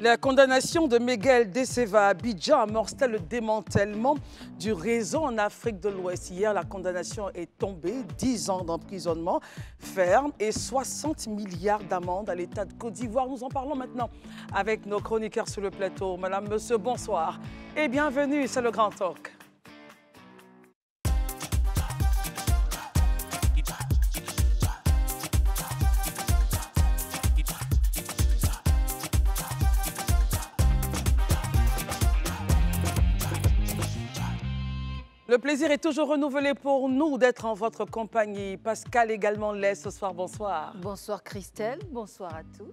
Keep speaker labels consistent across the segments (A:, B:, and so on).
A: La condamnation de Miguel Deceva à Abidjan elle le démantèlement du réseau en Afrique de l'Ouest. Hier, la condamnation est tombée, 10 ans d'emprisonnement ferme et 60 milliards d'amendes à l'État de Côte d'Ivoire. Nous en parlons maintenant avec nos chroniqueurs sur le plateau. Madame, monsieur, bonsoir et bienvenue, c'est le Grand Talk. Le plaisir est toujours renouvelé pour nous d'être en votre compagnie. Pascal
B: également laisse ce soir. Bonsoir. Bonsoir Christelle, bonsoir à tous.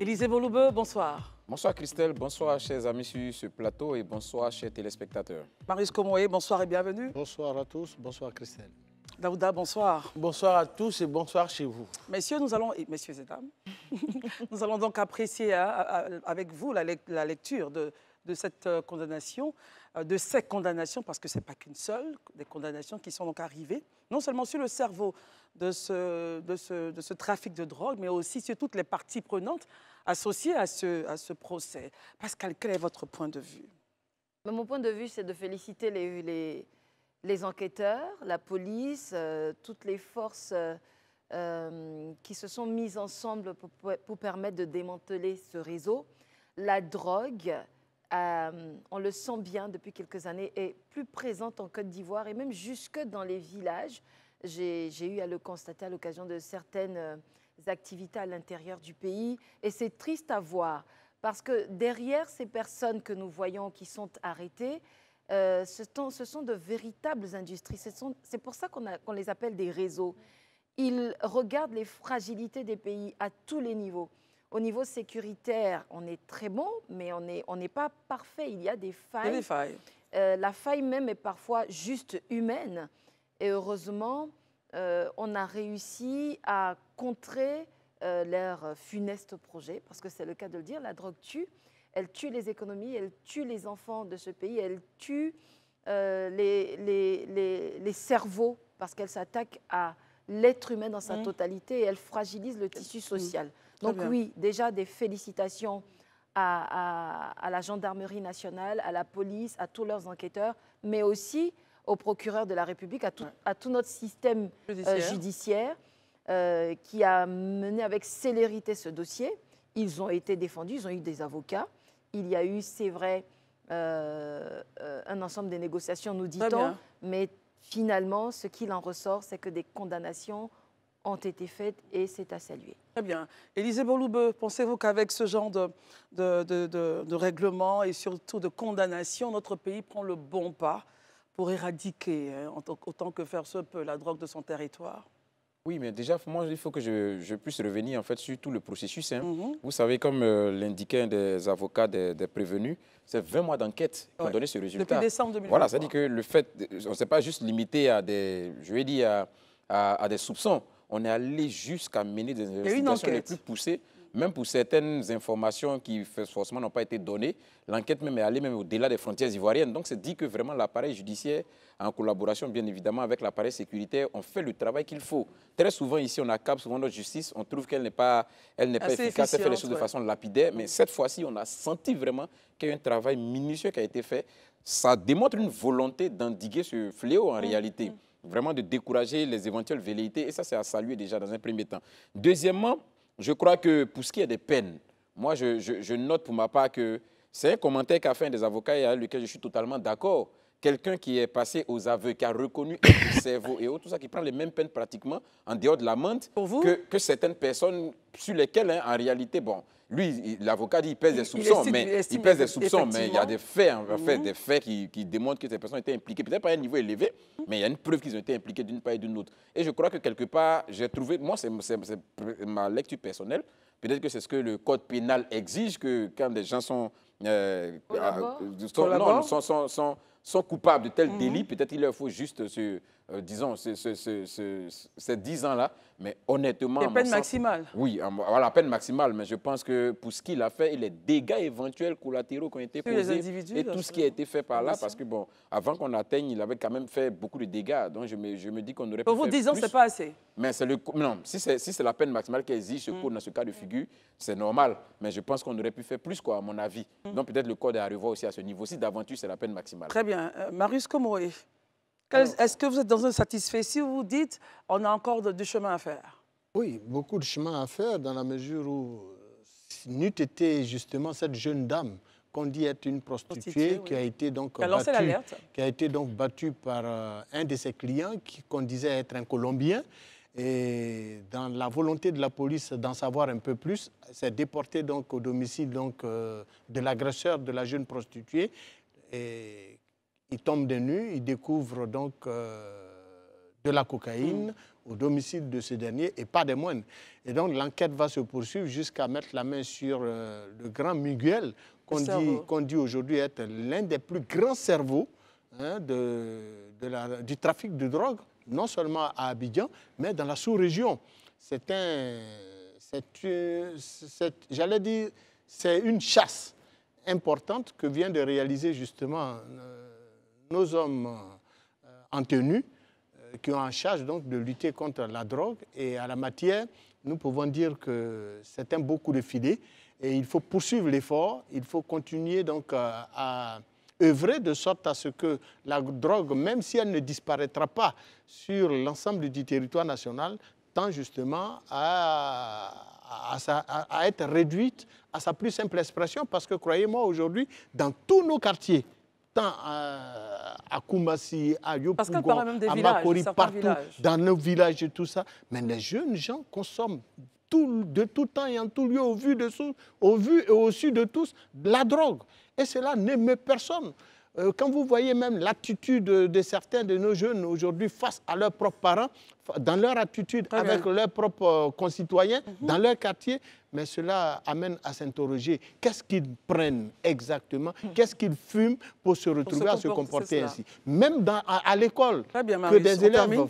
A: Élisée
C: Volubeux, bonsoir. Bonsoir Christelle, bonsoir chers amis sur ce plateau et bonsoir chers téléspectateurs.
A: Marius Komoye, bonsoir et bienvenue. Bonsoir à tous, bonsoir Christelle. Daouda, bonsoir. Bonsoir à tous et bonsoir chez vous. Messieurs, nous allons, messieurs et dames, nous allons donc apprécier hein, avec vous la lecture de, de cette euh, condamnation, euh, de ces condamnations, parce que ce n'est pas qu'une seule, des condamnations qui sont donc arrivées, non seulement sur le cerveau de ce, trafic de drogue, mais aussi sur toutes les parties prenantes associées à ce, procès. Pascal, quel est votre point de vue
B: ben, Mon point de vue, c'est de féliciter les, enquêteurs, la police, euh, toutes les forces. qui se sont mises ensemble pour, permettre de démanteler ce réseau. La drogue, euh, on le sent bien depuis quelques années, est plus présente en Côte d'Ivoire et même jusque dans les villages. J'ai eu à le constater à l'occasion de certaines euh, activités à l'intérieur du pays. Et c'est triste à voir, parce que derrière ces personnes que nous voyons qui sont arrêtées, euh, ce, sont, de véritables industries. C'est pour ça qu'on les appelle des réseaux. Ils regardent les fragilités des pays à tous les niveaux. Au niveau sécuritaire, on est très bon, mais on n'est on pas parfait. Il y a des failles. Euh, la faille même est parfois juste humaine. Et heureusement, euh, on a réussi à contrer euh, leur funeste projet, parce que c'est le cas de le dire, la drogue tue. Elle tue les économies, elle tue les enfants de ce pays, elle tue les, cerveaux, parce qu'elle s'attaque à l'être humain dans sa mmh. totalité et elle fragilise le tissu mmh. social. Donc oui, déjà des félicitations à, la gendarmerie nationale, à la police, à tous leurs enquêteurs, mais aussi au procureur de la République, à tout, notre système euh, judiciaire, euh, qui a mené avec célérité ce dossier. Ils ont été défendus, ils ont eu des avocats. Il y a eu, c'est vrai, euh, un ensemble de négociations, nous dit-on, mais finalement, ce qu'il en ressort, c'est que des condamnations ont été faites et c'est à saluer.
A: Très bien. Élisée Bourloube, pensez-vous qu'avec ce genre de, règlement et surtout de condamnation, notre pays prend le bon pas pour éradiquer, hein, autant que faire se peut, la drogue de son territoire
C: oui, mais déjà, moi, il faut que je, puisse revenir en fait sur tout le processus. Hein. Mhm. Vous savez, comme euh, l'indiquait un des avocats des, prévenus, c'est 20 mois d'enquête qui ont donné ce résultat. Depuis décembre 2020. Voilà, c'est-à-dire que le fait, on ne s'est pas juste limité à des, je vais dire, à, à des soupçons on est allé jusqu'à mener des investigations les plus poussées même pour certaines informations qui forcément n'ont pas été données, l'enquête même est allée même au-delà des frontières ivoiriennes. Donc c'est dit que vraiment l'appareil judiciaire, en collaboration bien évidemment avec l'appareil sécuritaire, on fait le travail qu'il faut. Très souvent ici, on accable souvent notre justice, on trouve qu'elle n'est pas, elle pas efficace, elle fait les choses de façon lapidaire, mais cette fois-ci, on a senti vraiment qu'il y a un travail minutieux qui a été fait. Ça démontre une volonté d'endiguer ce fléau en mm. réalité. Mm vraiment de décourager les éventuelles velléités. Et ça, c'est à saluer déjà dans un premier temps. Deuxièmement, je crois que pour ce qui est des peines, moi, je, note pour ma part que c'est un commentaire qu'a fait un des avocats et avec lequel je suis totalement d'accord. Quelqu'un qui est passé aux aveux, qui a reconnu le cerveau et autres, tout ça, qui prend les mêmes peines pratiquement en dehors de l'amende que, que certaines personnes sur lesquelles, hein, en réalité, bon, lui, l'avocat dit qu'il pèse des soupçons, mais il pèse des soupçons, mais il y a des faits, mhm. des faits qui, qui, démontrent que ces personnes étaient impliquées, peut-être pas à un niveau élevé, mais il y a une preuve qu'ils ont été impliqués d'une part et d'une autre. Et je crois que quelque part, j'ai trouvé, moi, c'est ma lecture personnelle, peut-être que c'est ce que le code pénal exige, que quand des gens sont, euh, ah, euh, coupables de tels mhm. délits, peut-être il leur faut juste se euh, disons, ces ce, 10 ans-là, mais honnêtement... La peine maximale. Oui, la peine maximale, mais je pense que pour ce qu'il a fait et les dégâts éventuels collatéraux qui ont été posés et tout ce qui a été fait par là, parce que, bon, avant qu'on atteigne, il avait quand même fait beaucoup de dégâts, donc je me, je me dis qu'on aurait Pour vous, 10 ans, ce n'est pas assez mais c'est le... Non, si c'est si la peine maximale qui existe mmh. dans ce cas de figure, c'est normal. Mais je pense qu'on aurait pu faire plus, quoi, à mon avis. Mm. Donc peut-être le code est revoir aussi à ce niveau-ci. D'aventure, c'est la peine maximale. Très
A: bien. Euh, Marius est-ce que vous êtes dans un satisfait si vous dites on a encore
D: du chemin à faire Oui, beaucoup de chemin à faire dans la mesure où euh, n'eût été justement cette jeune dame qu'on dit être une prostituée, qui a été donc battue, qui a été donc battue par euh, un de ses clients qu'on disait être un Colombien. Et dans la volonté de la police d'en savoir un peu plus, s'est déportée donc au domicile donc, euh, de l'agresseur de la jeune prostituée. Et il tombe des nues, il découvre donc euh, de la cocaïne mm. au domicile de ce dernier et pas des moines. Et donc l'enquête va se poursuivre jusqu'à mettre la main sur euh, le grand Miguel, qu'on dit, dit aujourd'hui être l'un des plus grands cerveaux hein, du trafic de drogue, non seulement à Abidjan, mais dans la sous-région. C'est un... J'allais dire, c'est une chasse importante que vient de réaliser justement... Euh, nos hommes euh, en tenue euh, qui ont en charge donc de lutter contre la drogue. Et à la matière, nous pouvons dire que c'est un beau coup de filet. Et il faut poursuivre l'effort, il faut continuer donc euh, à, œuvrer de sorte à ce que la drogue, même si elle ne disparaîtra pas sur l'ensemble du territoire national, tend justement à, à, être réduite à sa plus simple expression. Parce que croyez-moi, aujourd'hui, dans tous nos quartiers, à, à à Yopougon, à Makori, partout, dans nos villages et tout ça. Mais les jeunes gens consomment tout, de tout temps et en tout lieu, au vu, de, au vu et au su de tous, de la drogue. Et cela n'aime personne. Euh, quand vous voyez même l'attitude de, certains de nos jeunes aujourd'hui face à leurs propres parents, dans leur attitude avec leurs propres euh, concitoyens, mhm. dans leur quartier, mais cela amène à s'interroger. Qu'est-ce qu'ils prennent exactement mhm. Qu'est-ce qu'ils fument pour se retrouver à se comporter ainsi Même à, l'école, que des élèves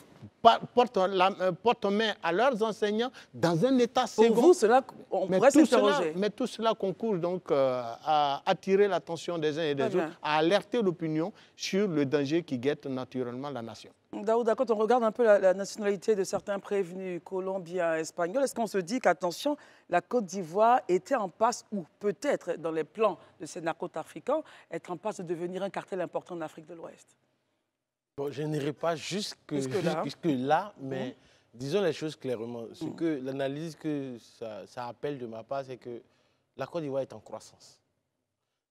D: portent, la, euh, main à leurs enseignants dans un état second. Pour vous, cela, on mais pourrait s'interroger. Mais tout cela concourt donc euh, à attirer l'attention des uns et des autres, à alerter l'opinion sur le danger qui guette naturellement la nation.
A: Daouda, quand on regarde un peu la, nationalité de certains prévenus colombiens, espagnols, est-ce qu'on se dit qu'attention, la Côte d'Ivoire était en passe, ou peut-être dans les plans de ces africains, être en passe de devenir un cartel important en Afrique de l'Ouest
E: Je n'irai pas jusque, là. Hein. mais mmh. disons les choses clairement. Ce mmh. que l'analyse que ça, appelle de ma part, c'est que la Côte d'Ivoire est en croissance.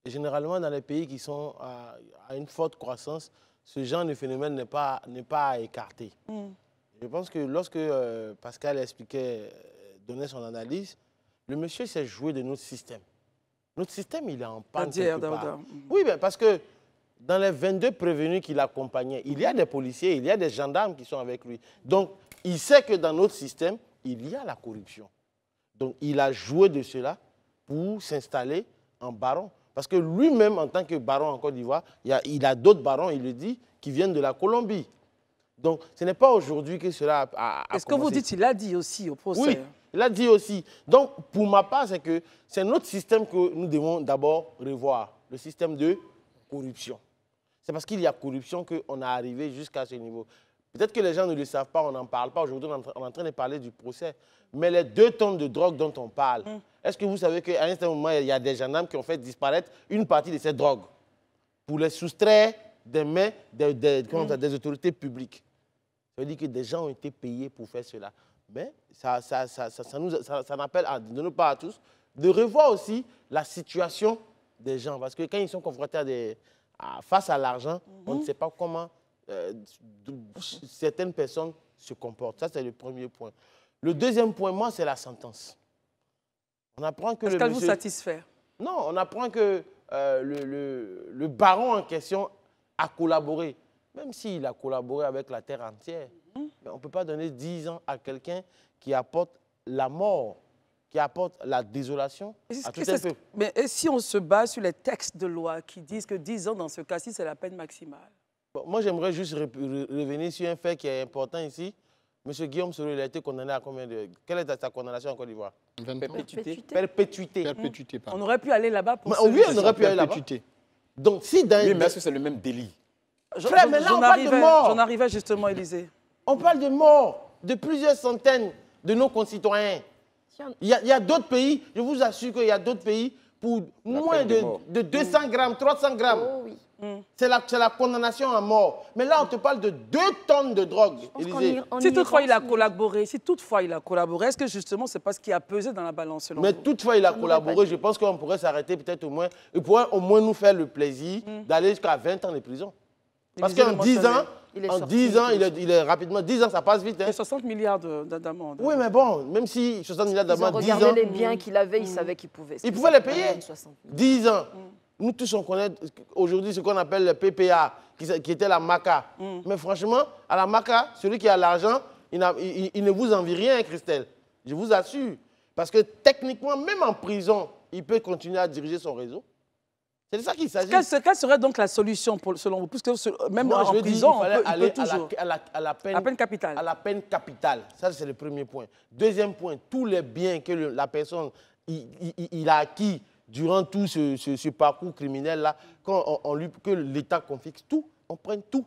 E: Et généralement, dans les pays qui sont à une forte croissance, ce genre de phénomène n'est pas, pas à mm. Je pense que lorsque euh, Pascal expliquait, euh, donnait son analyse, le monsieur s'est joué de notre système. Notre système, il est en panne quelque part. Oui, parce que dans les 22 prévenus qui l'accompagnaient, il y a des policiers, il y a des gendarmes qui sont avec lui. Donc, il sait que dans notre système, il y a la corruption. Donc, il a joué de cela pour s'installer en baron. Parce que lui-même, en tant que baron en Côte d'Ivoire, il a, a d'autres barons, il le dit, qui viennent de la Colombie. Donc, ce n'est pas aujourd'hui que cela a, Est-ce que vous dites qu'il l'a dit aussi au procès Oui, il l'a dit aussi. Donc, pour ma part, c'est que c'est notre système que nous devons d'abord revoir, le système de corruption. C'est parce qu'il y a corruption qu'on est arrivé jusqu'à ce niveau. Peut-être que les gens ne le savent pas, on n'en parle pas. Aujourd'hui, on est en train de parler du procès. Mais les deux tonnes de drogue dont on parle, hum. Est-ce que vous savez qu'à un certain moment, il y a des gendarmes qui ont fait disparaître une partie de ces drogues pour les soustraire des mains des, autorités publiques Ça veut dire que des gens ont été payés pour faire cela. Mais ça, ça, ça, ça nous, appelle à, de nous pas à tous, de revoir aussi la situation des gens. Parce que quand ils sont confrontés à des, face à l'argent, on ne sait pas comment euh, certaines personnes se comportent. Ça, c'est le premier point. Le deuxième point, moi, c'est la sentence. On apprend que Est-ce qu'elle vous satisfait Non, on apprend que euh, le, baron en question a collaboré. Même s'il a collaboré avec la terre entière, on ne peut pas donner 10 ans à quelqu'un qui apporte la mort, qui apporte la désolation à tout un
A: Mais si on se base sur les textes de loi qui disent que 10 ans dans ce cas-ci, c'est la peine maximale
E: Moi, j'aimerais juste revenir sur un fait qui est important ici. Monsieur Guillaume Soro, il a été condamné à combien de... Quelle est sa condamnation en Côte d'Ivoire Perpétuité. Perpétuité. Perpétuité, On aurait pu aller là-bas pour... oui, on aurait pu aller là-bas.
A: Donc, si Oui, mais est-ce que c'est le même délit Frère, mais là, on parle de mort. J'en arrivais justement, Élysée.
E: On parle de mort de plusieurs centaines de nos concitoyens. Il y a, d'autres pays, je vous assure qu'il y a d'autres pays, pour moins de, de, 200 grammes, 300 grammes, oh oui. Mm. C'est la, la, condamnation à mort. Mais là, on te parle de deux tonnes de drogue. si toutefois il a
A: collaboré, si toutefois il a collaboré, est-ce que justement c'est parce ce qui a pesé dans la balance Mais toutefois il a collaboré, je pense qu'on
E: pourrait s'arrêter peut-être au moins, il pourrait au moins nous faire le plaisir mm. d'aller jusqu'à 20 ans de prison. Parce qu'en 10 ans, en ans, il rapidement, 10 ans, ça passe vite. 60 hein. milliards d'amende Oui, mais bon, même si 60 milliards d'amende les biens qu'il
B: avait, il mm. savait qu'il pouvait. Il pouvait les payer.
E: 10 ans. Nous tous, on connaît aujourd'hui ce qu'on appelle le PPA, qui, était la MACA. Mm. Mais franchement, à la MACA, celui qui a l'argent, il, ne vous envie rien, Christelle. Je vous assure. Parce que techniquement, même en prison, il peut continuer à diriger son réseau. C'est de ça qu'il s'agit. Quelle,
A: serait donc la solution, pour, selon vous Puisque
F: même en, je prison, il peut, À la, peine,
E: à la, peine, capitale. la peine capitale. Ça, c'est le premier point. Deuxième point, tous les biens que la personne il a acquis durant tout ce, parcours criminel-là, quand on que l'État confisque tout, on prenne tout.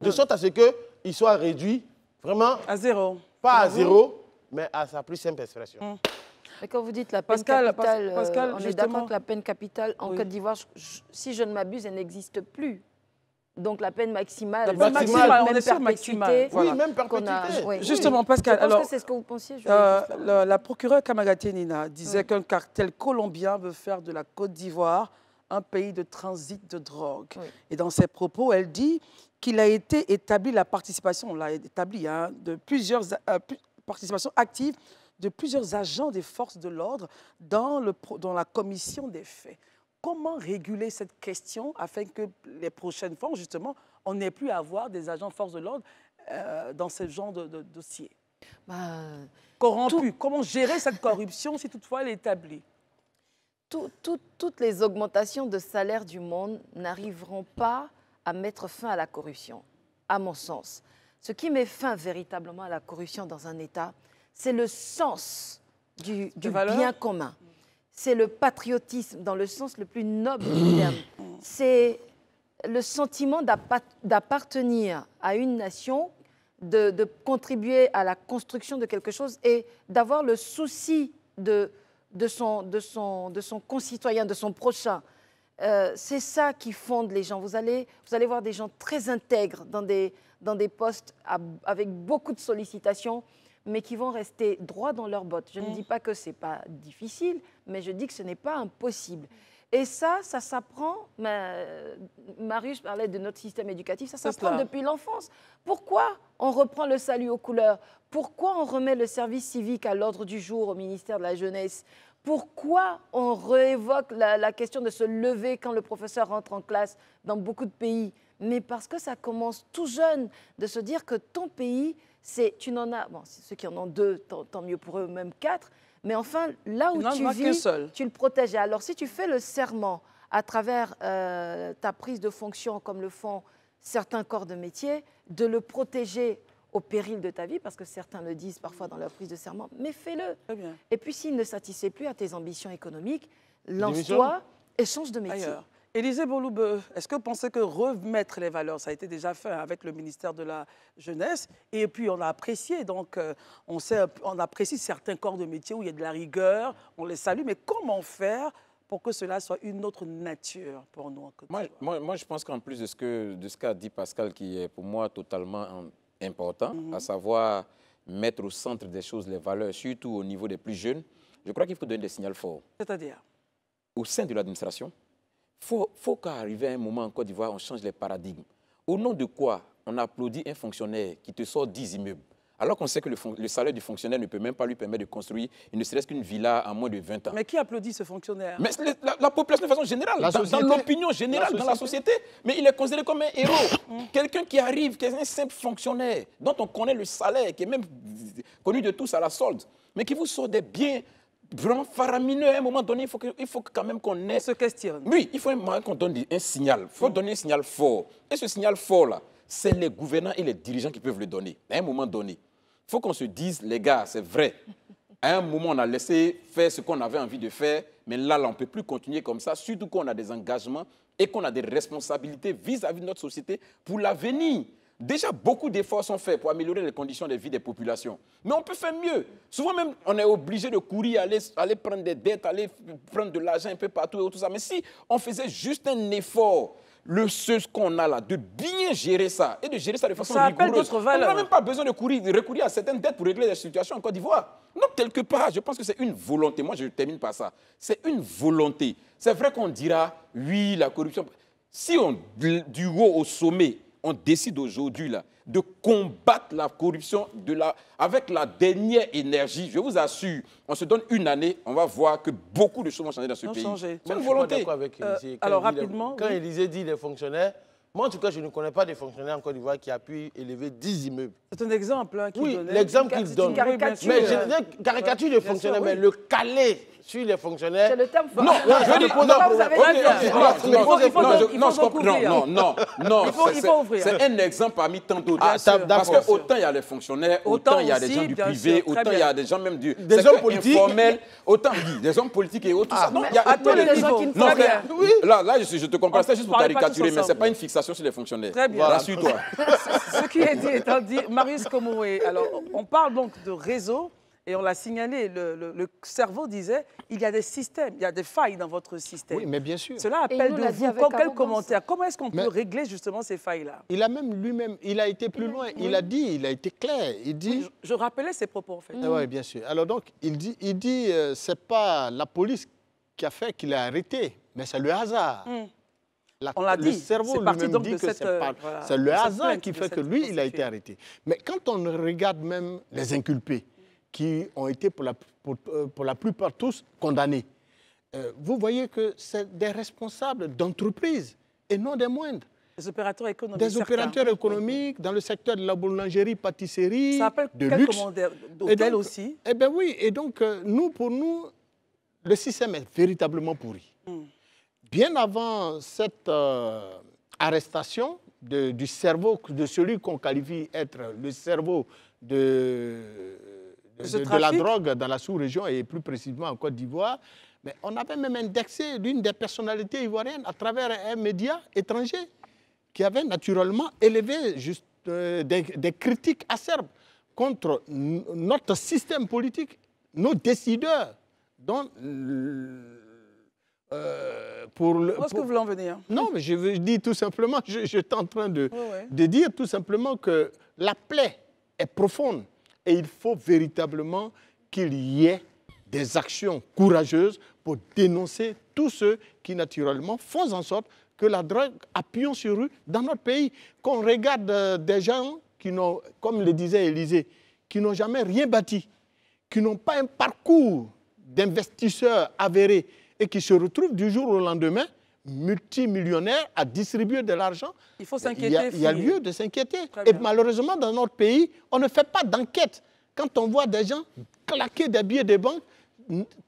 E: De sorte à ce qu'il soit réduit vraiment... À zéro. Pas à zéro, mais à sa plus simple expression. Mm.
B: Mais quand vous dites la peine capitale, euh, on est d'accord que la peine capitale en Côte d'Ivoire, si je ne m'abuse, elle n'existe plus. Donc la peine maximale, la peine maximale, Oui, même perpétuité. Justement, Pascal, c'est ce que vous pensiez.
A: Euh, la, procureure Kamagaté Nina disait qu'un cartel colombien veut faire de la Côte d'Ivoire un pays de transit de drogue. Et dans ses propos, elle dit qu'il a été établi la participation, on l'a établi, hein, de plusieurs euh, participations actives de plusieurs agents des forces de l'ordre dans, dans la commission des faits. Comment réguler cette question afin que les prochaines fois, justement, on n'ait plus à avoir des agents forces de l'ordre euh, dans ce genre de, dossier
B: bah, Comment gérer cette corruption si toutefois elle est établie Toutes les augmentations de salaire du monde n'arriveront pas à mettre fin à la corruption, à mon sens. Ce qui met fin véritablement à la corruption dans un État, c'est le sens du, du bien commun c'est le patriotisme dans le sens le plus noble du terme. C'est le sentiment d'appartenir à une nation, de, contribuer à la construction de quelque chose et d'avoir le souci de, son, concitoyen, de son prochain. Euh, c'est ça qui fonde les gens. Vous allez, vous allez voir des gens très intègres dans des, postes avec beaucoup de sollicitations mais qui vont rester droits dans leurs bottes. Je ne mm. dis pas que ce n'est pas difficile, mais je dis que ce n'est pas impossible. Mm. Et ça, ça s'apprend, Marius parlait de notre système éducatif, ça s'apprend depuis l'enfance. Pourquoi on reprend le salut aux couleurs Pourquoi on remet le service civique à l'ordre du jour au ministère de la Jeunesse pourquoi on réévoque la, question de se lever quand le professeur rentre en classe dans beaucoup de pays Mais parce que ça commence tout jeune de se dire que ton pays c'est tu n'en as, ceux qui en ont deux, tant, mieux pour eux, même quatre, mais enfin, là où tu vis, tu le protèges. Alors, si tu fais le serment à travers euh, ta prise de fonction, comme le font certains corps de métier, de le protéger au péril de ta vie, parce que certains le disent parfois dans leur prise de serment, mais fais-le. Et puis, s'il ne satisfait plus à tes ambitions économiques, lance-toi et change de métier. Élisée Bouloube, est-ce que vous pensez que remettre les valeurs, ça a
A: été déjà fait avec le ministère de la Jeunesse, et puis on a apprécié, donc euh, on, sait, on apprécie certains corps de métier où il y a de la rigueur, on les salue, mais comment faire pour que cela soit une autre nature pour nous
C: moi, moi, je pense qu'en plus de ce qu'a de ce qu'a dit Pascal, qui est pour moi totalement hein, important, mhm. à savoir mettre au centre des choses les valeurs, surtout au niveau des plus jeunes, je crois qu'il faut donner des signaux forts. C'est-à-dire Au sein de l'administration, faut, faut qu'arriver à un moment en Côte d'Ivoire, on change les paradigmes. Au nom de quoi on applaudit un fonctionnaire qui te sort 10 immeubles, alors qu'on sait que le, salaire du fonctionnaire ne peut même pas lui permettre de construire, ne serait-ce qu'une villa en moins de 20 ans.
A: Mais qui applaudit ce fonctionnaire
C: la, population de façon générale, dans, l'opinion générale, dans la société. Mais il est considéré comme un héros. Mm. Quelqu'un qui arrive, qui est un simple fonctionnaire, dont on connaît le salaire, qui est même connu de tous à la solde, mais qui vous sort des biens vraiment faramineux. À un moment donné, il faut, il faut quand même qu'on ait... se questionne. Oui, il faut qu'on donne un signal. Il faut mm. donner un signal fort. Et ce signal fort-là, c'est les gouvernants et les dirigeants qui peuvent le donner. À un moment donné, il faut qu'on se dise, les gars, c'est vrai. À un moment, on a laissé faire ce qu'on avait envie de faire, mais là, on ne peut plus continuer comme ça, surtout qu'on a des engagements et qu'on a des responsabilités vis à -vis de notre société pour l'avenir. Déjà, beaucoup d'efforts sont faits pour améliorer les conditions de vie des populations. Mais on peut faire mieux. Souvent même, on est obligé de courir, aller, aller prendre des dettes, aller prendre de l'argent un peu partout et tout ça. Mais si on faisait juste un effort, le, ce qu'on a là, de bien gérer ça et de gérer ça de façon rigoureuse, on n'a même pas besoin de, courir, de recourir à certaines dettes pour régler la situation en Côte d'Ivoire. Non, quelque part, je pense que c'est une volonté. Moi, je termine par ça. C'est une volonté. C'est vrai qu'on dira, oui, la corruption. Si on, du haut au sommet, on décide aujourd'hui de combattre la corruption de la, avec la dernière énergie. Je vous assure, on se donne une année, on va voir que beaucoup de choses vont changer dans ce pays. C'est une volonté. Euh, alors rapidement,
E: quand Elisée dit les fonctionnaires, moi, en tout cas, je ne connais pas de fonctionnaires en Côte d'Ivoire qui a pu élever 10 immeubles. C'est un exemple hein, Oui, l'exemple qu'ils donnent. caricature. Mais je caricature des fonctionnaires, mais le calé sur les fonctionnaires... C'est le terme fort. Non, je ne pose pas... Non, je comprends. Non, non, non. Il faut ouvrir.
C: C'est un exemple parmi tant d'autres. Ah, Parce qu'autant il y a les fonctionnaires, autant il y a des gens du privé, autant il y a des gens même du... Des hommes politiques. Autant, des hommes politiques et autres. Ah, non, il y a... des gens qui ne font rien. Là, je te comprends. C'est juste pour caricaturer, mais ce n'est pas une fixation sur les fonctionnaires. Très bien. Rassure-toi.
A: Ce qui est dit étant dit, Marius Komoué, alors on parle donc de réseau, et on l'a signalé, le, cerveau disait, il y a des systèmes, il y a des failles dans votre
D: système. Oui, mais bien sûr. Cela appelle de vous comme, quel commentaire Comment est-ce qu'on peut régler justement ces failles-là Il a même lui-même, il a été plus loin, il a dit, il a été clair, il dit... je, rappelais ses propos en fait. Ah oui, bien sûr. Alors donc, il dit, il dit euh, c'est pas la police qui a fait qu'il a arrêté, mais c'est le hasard. Mm on l'a dit. c'est le hasard qui fait que lui, il a été arrêté. Mais quand on regarde même les inculpés, qui ont été pour la, pour, euh, la plupart tous condamnés, euh, vous voyez que c'est des responsables d'entreprises et non des moindres. Des opérateurs économiques. dans le secteur de la boulangerie, pâtisserie, Ça de luxe. d'hôtels aussi. Eh bien oui, et donc euh, nous, pour nous, le système est véritablement pourri. Hmm bien avant cette euh, arrestation du cerveau, de celui qu'on qualifie être le cerveau de, la drogue dans la sous-région et plus précisément en Côte d'Ivoire, mais on avait même indexé l'une des personnalités ivoiriennes à travers un média étranger qui avait naturellement élevé euh, des, des critiques acerbes contre notre système politique, nos décideurs, dont euh, pour le, est-ce que vous voulez en venir Non, mais je, dis tout simplement, je, suis en train de, dire tout simplement que la plaie est profonde et il faut véritablement qu'il y ait des actions courageuses pour dénoncer tous ceux qui, naturellement, font en sorte que la drogue appuie sur eux dans notre pays. Qu'on regarde euh, des gens qui n'ont, comme le disait Élisée, qui n'ont jamais rien bâti, qui n'ont pas un parcours d'investisseurs avérés, et qui se retrouvent du jour au lendemain multimillionnaires à distribuer de l'argent. Il faut s'inquiéter. Il, y a lieu de s'inquiéter. Et malheureusement, dans notre pays, on ne fait pas d'enquête. Quand on voit des gens claquer des billets de banque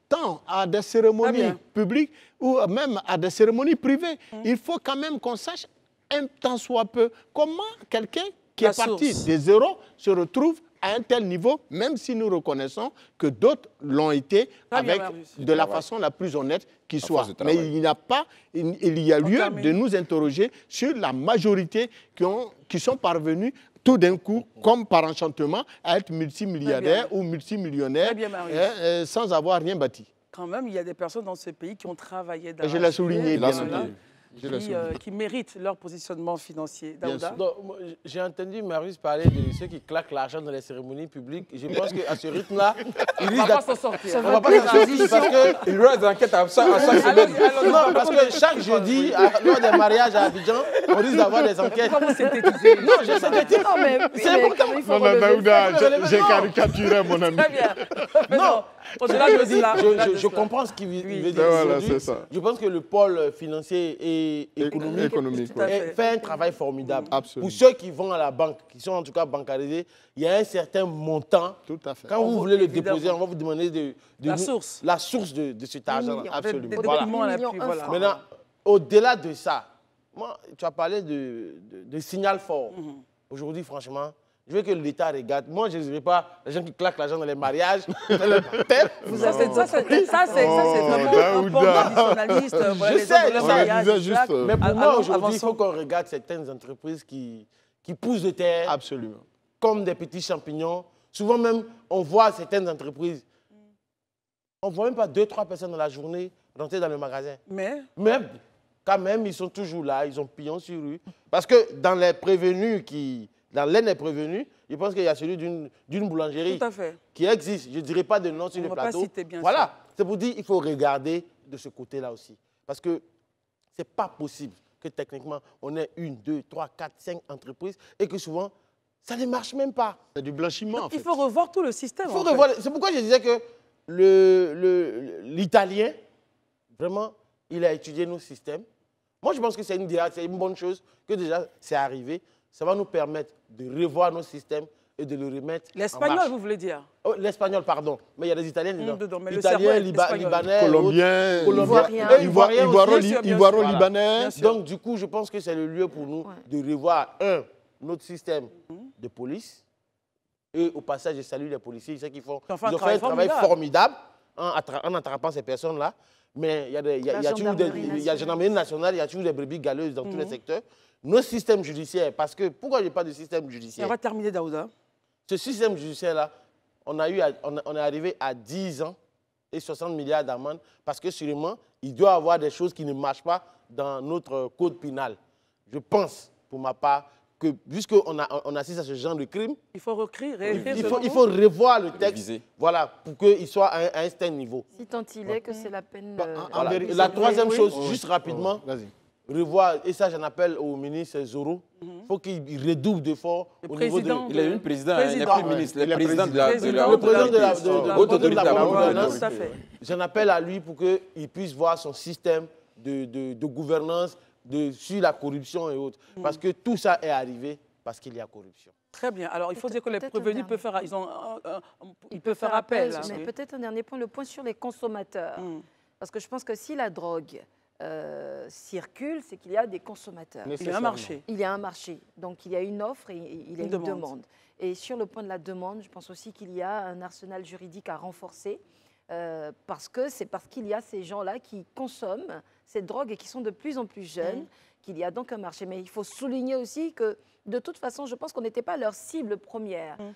D: tant à des cérémonies publiques ou même à des cérémonies privées, mmh. il faut quand même qu'on sache un temps soit peu comment quelqu'un qui est parti des zéros se retrouve à un tel niveau, même si nous reconnaissons que d'autres l'ont été ah, avec de la façon la plus honnête qui soit. Mais il n'y pas, il y a lieu de nous interroger sur la majorité qui, ont, qui sont parvenus tout d'un coup, comme par enchantement, à être multimilliardaires ou multimillionnaires hein, hein, sans avoir rien bâti.
A: Quand même, il y a des personnes dans ce pays qui ont travaillé.
D: Je la souligné. Euh,
A: qui, méritent leur positionnement financier.
E: J'ai entendu Marius parler de ceux qui claquent l'argent dans les cérémonies publiques. Je pense qu'à ce rythme-là, ils vont pas s'en sortir. On va pas s'en sortir parce qu'il y aura
C: des enquêtes
F: à chaque semaine.
G: Non, parce que
D: chaque jeudi, lors des mariages à Abidjan, on risque d'avoir des enquêtes. Comment synthétiser Non, je synthétise. c'est important. il faut Daouda, j'ai caricaturé mon ami. Très bien. Non, je, je,
E: je comprends ce qu'il veut dire. Ah, je pense que le pôle financier est économique, fait un travail formidable. Pour ceux qui vont à la banque, qui sont en tout cas bancarisés, il y a un certain montant. Tout à fait. Quand vous voulez le déposer, on va vous demander de, la, source. la source de, de cet argent. Absolument. voilà. Maintenant, au-delà de ça, moi, tu as parlé de, de signal fort. Mhm. Aujourd'hui, franchement, je veux que l'État regarde. Moi, je ne veux pas les gens qui claquent l'argent dans les mariages, dans les baptêmes. Ça, c'est vraiment oh, un pendant euh, Je sais, je sais. Euh, Mais pour moi, aujourd'hui, il faut qu'on regarde certaines entreprises qui, qui poussent de terre. Absolument. Comme des petits champignons. Souvent même, on voit certaines entreprises. On ne voit même pas deux, trois personnes dans la journée rentrer dans le magasin. Mais Même, quand même, ils sont toujours là, ils ont pignon sur rue. Parce que dans les prévenus qui dans l'aine est prévenu, je pense qu'il y a celui d'une boulangerie qui existe. Je ne dirais pas de nom sur le plateau. Pas bien voilà, c'est pour dire qu'il faut regarder de ce côté-là aussi. Parce que ce n'est pas possible que techniquement, on ait une, deux, trois, quatre, cinq entreprises et que souvent, ça ne marche même pas. C'est du blanchiment, en fait. Il faut revoir tout le système. C'est pourquoi je disais que l'Italien, le, l'Italien vraiment, il a étudié nos systèmes. Moi, je pense que c'est une, une bonne chose que déjà, c'est arrivé ça va nous permettre de revoir nos systèmes et de le remettre L'espagnol, vous voulez dire oh, L'espagnol, pardon. Mais il y a des Italiens dedans. Italiens, Libanais, Colombiens, Ivoiriens, Ivoiriens, Libanais. Donc, du coup, je pense que c'est le lieu pour nous de revoir, un, notre système de police. Et au passage, je salue les policiers, je sais font, ils ont fait un travail formidable, en, attrapant ces personnes-là. Mais il y a, toujours des, il y il y a toujours des brebis galeuses dans tous les mhm. secteurs notre système judiciaire, parce que pourquoi je pas de système judiciaire On va terminer, Daouda. Ce système judiciaire-là, on, a eu, on, est arrivé à 10 ans et 60 milliards d'amendes, parce que sûrement, il doit y avoir des choses qui ne marchent pas dans notre code pénal. Je pense, pour ma part, que puisqu'on on assiste à ce genre de crime, il faut, recréer, il, faut, il faut revoir le texte voilà, pour qu'il soit à un, certain niveau.
B: Si tant il est que c'est la peine... Bah,
E: la troisième chose, juste rapidement, oh, vas-y revoir, et ça j'en appelle au ministre Zorro, faut mhm. il faut qu'il redouble d'efforts au niveau de... Il est une président, président. il n'est plus ministre, il est président, de la, de la haute autorité. de la, gouvernance. J'en appelle à lui pour qu'il puisse voir son système de, de, gouvernance de, sur la corruption et autres. Mhm. Parce que tout ça est arrivé
A: parce qu'il y a corruption. Très bien. Alors, il faut dire que les prévenus peuvent faire, ils ont, euh, euh, peuvent faire appel. Hein.
B: peut-être un dernier point, le point sur les consommateurs. Mm. Parce que je pense que si la drogue euh, circule, c'est qu'il y a des consommateurs. Il y a un marché. Il y a un marché. Donc il y a une offre et il y a une, demande. Et sur le point de la demande, je pense aussi qu'il y a un arsenal juridique à renforcer. Euh, parce que c'est parce qu'il y a ces gens-là qui consomment ces drogues et qui sont de plus en plus jeunes, qu'il y a donc un marché. Mais il faut souligner aussi que, de toute façon, je pense qu'on n'était pas leur cible première. Mm.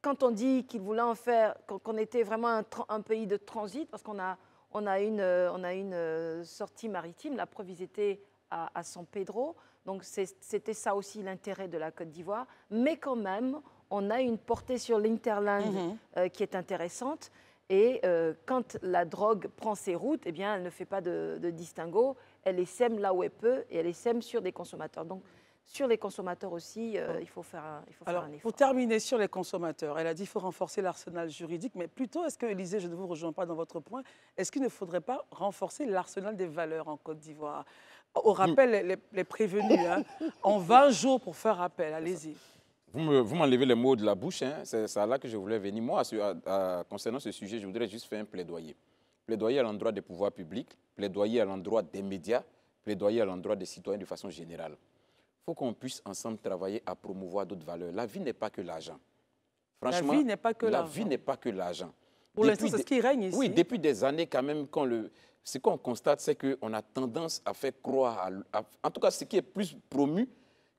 B: Quand on dit qu'ils voulaient en faire, qu'on était vraiment un, pays de transit, parce qu'on a on a une, euh, euh, sortie maritime, la provisité à, à San Pedro. Donc c'était ça aussi l'intérêt de la Côte d'Ivoire. Mais quand même, on a une portée sur l'Interland mhm. euh, qui est intéressante. Et quand la drogue prend ses routes, eh bien, elle ne fait pas de, distinguo. Elle est sème là où elle peut et elle les sème sur des consommateurs. Donc sur les consommateurs aussi, euh, il faut faire un, il faut
A: Alors, effort. Pour terminer sur les consommateurs, elle a dit qu'il faut renforcer l'arsenal juridique, mais plutôt, est-ce que, Élisée, je ne vous rejoins pas dans votre point, est-ce qu'il ne faudrait pas renforcer l'arsenal des valeurs en Côte d'Ivoire Au rappel, les, prévenus, hein, en 20 jours pour faire appel, allez-y.
C: Vous m'enlevez les mots de la bouche, hein, c'est ça là que je voulais venir. Moi, concernant ce sujet, je voudrais juste faire un plaidoyer. Plaidoyer à l'endroit des pouvoirs publics, plaidoyer à l'endroit des médias, plaidoyer à l'endroit des citoyens de façon générale faut qu'on puisse ensemble travailler à promouvoir d'autres valeurs. La vie n'est pas que l'argent.
A: Franchement, la vie n'est pas que l'argent. La vie n'est
C: pas que l'argent. Pour l'instant, c'est ce qui règne ici. Oui, depuis des années quand même, le, ce qu'on constate, c'est qu'on a tendance à faire croire, en tout cas ce qui est plus promu,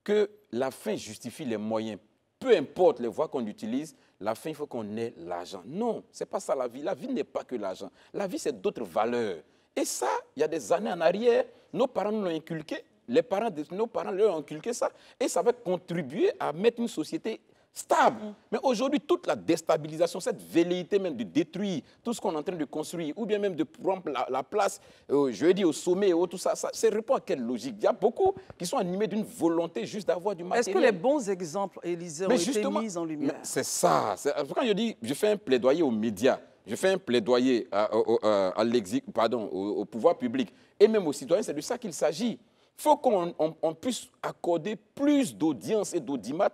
C: que la fin justifie les moyens. Peu importe les voies qu'on utilise, la fin, il faut qu'on ait l'argent. Non, ce n'est pas ça la vie. La vie n'est pas que l'argent. La vie, c'est d'autres valeurs. Et ça, il y a des années en arrière, nos parents nous l'ont inculqué les parents de nos parents leur ont inculqué ça et ça va contribuer à mettre une société stable. Mm. Mais aujourd'hui, toute la déstabilisation, cette velléité même de détruire tout ce qu'on est en train de construire, ou bien même de prendre la, place, euh, je veux dire, au sommet, au tout ça, ça, répond à quelle logique Il y a beaucoup qui sont animés d'une volonté juste d'avoir du matériel. Est-ce que les
A: bons exemples, Élisée, ont été mis en lumière
C: C'est ça. Quand je dis, je fais un plaidoyer aux médias, je fais un plaidoyer à, à, pardon, au pouvoir public, et même aux citoyens, c'est de ça qu'il s'agit faut qu'on puisse accorder plus d'audience et d'audimat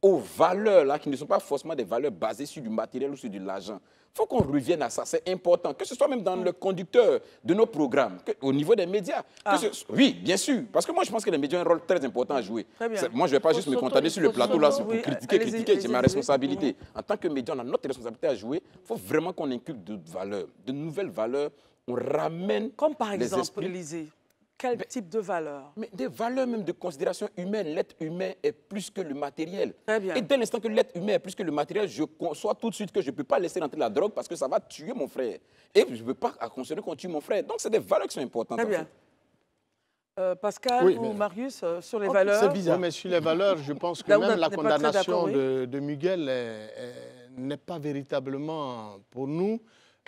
C: aux valeurs là, qui ne sont pas forcément des valeurs basées sur du matériel ou sur de l'argent. Il faut qu'on revienne à ça, c'est important. Que ce soit même dans le conducteur de nos programmes, au niveau des médias. Ah. oui, bien sûr. Parce que moi, je pense que les médias ont un rôle très important à jouer. Moi, je ne vais pas juste me contenter sur le plateau là, pour critiquer, critiquer. c'est ma responsabilité. En tant que média, on a notre responsabilité à jouer. Il faut vraiment qu'on inculque de valeurs, de nouvelles valeurs. On ramène Comme par exemple, l'Élysée. Quel type de valeurs Mais des valeurs même de considération humaine. L'être humain est plus que le matériel. Très bien. Et dès l'instant que l'être humain est plus que le matériel, je conçois tout de suite que je ne peux pas laisser rentrer la drogue parce que ça va tuer mon frère. Et je ne veux pas considérer qu'on tue mon frère. Donc, c'est des valeurs qui sont importantes. Très bien.
A: Euh, Pascal ou Marius, euh, sur les valeurs C'est bizarre. mais sur les valeurs, je pense que même la condamnation
D: de, de, Miguel n'est pas véritablement, pour nous,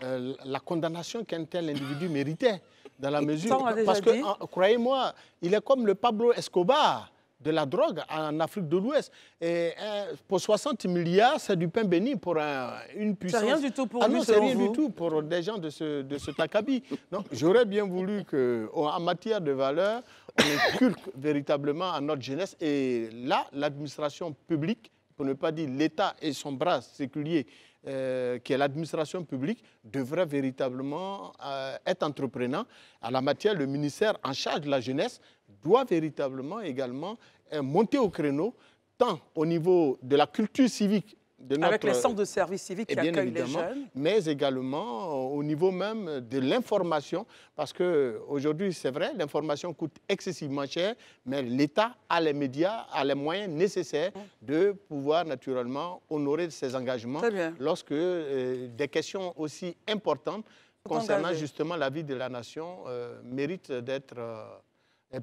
D: euh, la condamnation qu'un tel individu méritait dans la mesure. parce que, croyez-moi, il est comme le Pablo Escobar de la drogue en Afrique de l'Ouest. Et hein, pour 60 milliards, c'est du pain béni pour une puissance. C'est rien du tout pour ah non, c'est rien du tout pour des gens de ce, de ce Takabi. Donc, j'aurais bien voulu que, en matière de valeur, on inculque véritablement à notre jeunesse. Et là, l'administration publique, pour ne pas dire l'État et son bras séculier, euh, qui est l'administration publique, devrait véritablement euh, être entreprenant. À la matière, le ministère en charge de la jeunesse doit véritablement également euh, monter au créneau, tant au niveau de la culture civique avec les centres de service civique qui accueillent les jeunes. Mais également euh, au niveau même de l'information, parce qu'aujourd'hui, c'est vrai, l'information coûte excessivement cher, mais l'État a les médias, a les moyens nécessaires mm. de pouvoir naturellement honorer ses engagements lorsque euh, des questions aussi importantes concernant justement la vie de la nation euh, méritent d'être...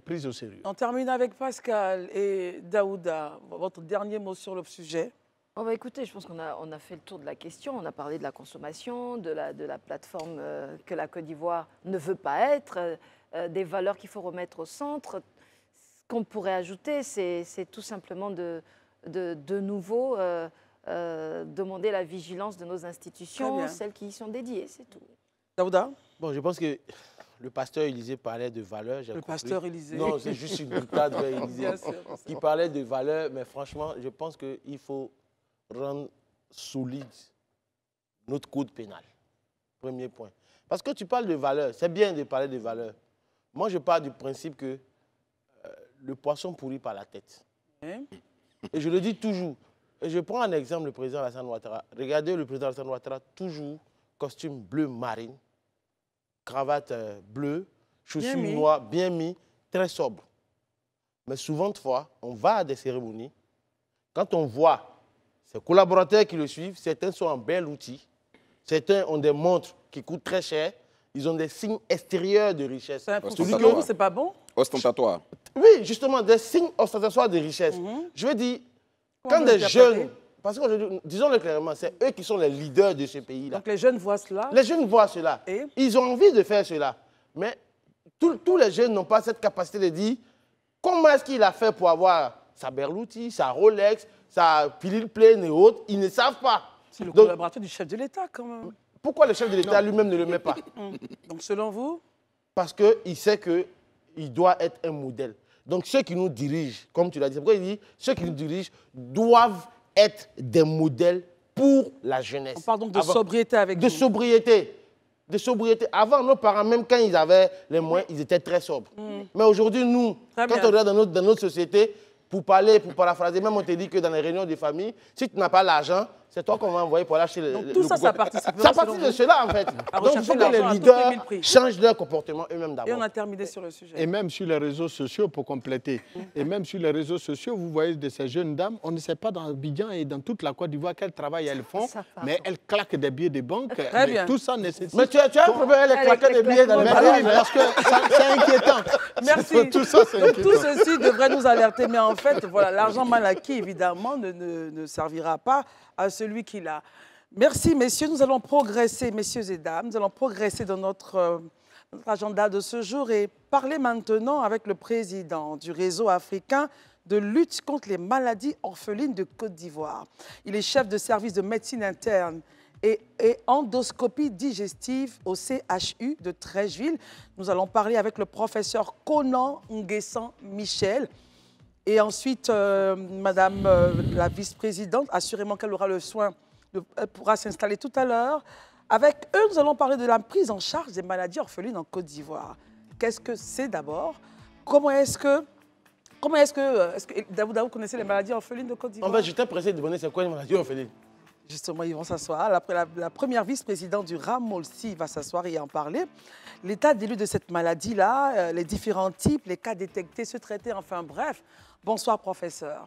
D: prises au sérieux.
A: On termine avec Pascal et Daouda.
B: Votre dernier mot sur le sujet bah, écoutez, je pense qu'on a, on a fait le tour de la question. On a parlé de la consommation, de la, de la plateforme euh, que la Côte d'Ivoire ne veut pas être, euh, euh, des valeurs qu'il faut remettre au centre. Ce qu'on pourrait ajouter, c'est tout simplement de, de, nouveau demander la vigilance de nos institutions, celles qui y sont dédiées, c'est tout.
E: Daouda Bon, je pense que le pasteur Élisée parlait de valeurs. Le pasteur Élisée. Non, c'est juste une boutade vers Élisée. qui parlait de valeurs, mais franchement, je pense qu'il faut rendre solide notre code pénal. Premier point. Parce que tu parles de valeur. C'est bien de parler de valeur. Moi, je parle du principe que euh, le poisson pourrit par la tête. Hein? Et je le dis toujours. Et je prends un exemple, le président Alassane Ouattara. Regardez le président Alassane Ouattara, toujours costume bleu marine, cravate euh, bleue, chaussures noires, bien mis, très sobre. Mais souvent, de fois, on va à des cérémonies, quand on voit ces collaborateurs qui le suivent, certains sont un bel outil, certains ont des montres qui coûtent très cher, ils ont des signes extérieurs de richesse. Pour c'est pas bon
C: Ostentatoire.
E: Oui, justement, des signes ostentatoires de richesse. Mhm. Je veux dire, quand des jeunes... Parce que, disons-le clairement, c'est eux qui sont les leaders de ce pays-là. Donc les jeunes voient cela Les jeunes voient cela. Ils ont envie de faire cela. Mais tous les jeunes n'ont pas cette capacité de dire comment est-ce qu'il a fait pour avoir sa Berluti, sa Rolex, sa Philippe et autres, ils ne savent pas. C'est le collaborateur du chef de l'État, quand même. Pourquoi le chef de l'État lui-même ne le met pas Donc, selon vous Parce qu'il sait qu'il doit être un modèle. Donc, ceux qui nous dirigent, comme tu l'as dit, pourquoi il dit ceux qui nous dirigent doivent être des modèles pour la jeunesse. On parle donc de sobriété avec De sobriété. De sobriété. Avant, nos parents, même quand ils avaient les moyens, ils étaient très sobres. Mm. Mais aujourd'hui, nous, quand on regarde dans notre société, pour parler, pour paraphraser. Même on te dit que dans les réunions des familles, si tu n'as pas l'argent, c'est toi qu'on va envoyer pour lâcher le. Donc tout ça, ça participe. Ça participe de cela, en fait. Donc il faut que les leaders
D: changent leur comportement eux-mêmes d'abord. Et on a terminé sur le sujet. Et même sur les réseaux sociaux, pour compléter. Et même sur les réseaux sociaux, vous voyez de ces jeunes dames, on ne sait pas dans Bidjan et dans toute la Côte d'Ivoire quel travail elles font, mais elles claquent des billets de banque. Très bien. Tout ça nécessite. Mais tu as, tu as un problème, elles des billets de banque. Ah oui, parce que c'est
A: inquiétant. Merci. Tout ça, c'est Tout ceci devrait nous alerter, mais en fait, voilà, l'argent mal acquis, évidemment, ne servira pas à celui qui l'a. Merci, messieurs. Nous allons progresser, messieurs et dames. Nous allons progresser dans euh, notre, agenda de ce jour et parler maintenant avec le président du réseau africain de lutte contre les maladies orphelines de Côte d'Ivoire. Il est chef de service de médecine interne et, endoscopie digestive au CHU de Trècheville. Nous allons parler avec le professeur Conan Nguessan Michel, et ensuite, euh, Madame euh, la vice-présidente, assurément qu'elle aura le soin, elle euh, pourra s'installer tout à l'heure. Avec eux, nous allons parler de la prise en charge des maladies orphelines en Côte d'Ivoire. Qu'est-ce que c'est d'abord Comment est-ce que... Comment est-ce que... Est que vous, connaissez les maladies orphelines de Côte d'Ivoire En fait, j'étais pressé de demander c'est quoi une maladie orpheline. Justement, ils vont s'asseoir. La, la, première vice-présidente du RAMOLSI va s'asseoir et en parler. L'état d'élu de cette maladie-là, les différents types, les cas détectés, se traiter, enfin bref. Bonsoir, professeur.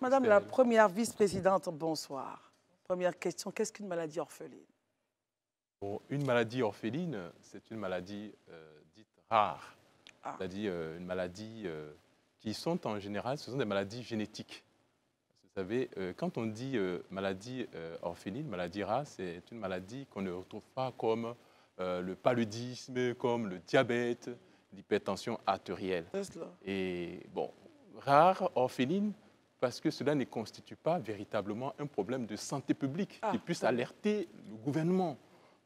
F: Madame la première
A: vice-présidente, bonsoir. Première question, qu'est-ce qu'une maladie orpheline
F: Une maladie orpheline, c'est une maladie euh, dite rare, ah. c'est-à-dire euh, une maladie euh, qui sont en général, ce sont des maladies génétiques. Vous savez, quand on dit maladie orpheline, maladie rare, c'est une maladie qu'on ne retrouve pas comme le paludisme, comme le diabète, l'hypertension artérielle. Et bon, Rare, orphelines, parce que cela ne constitue pas véritablement un problème de santé publique ah, qui puisse alerter le gouvernement.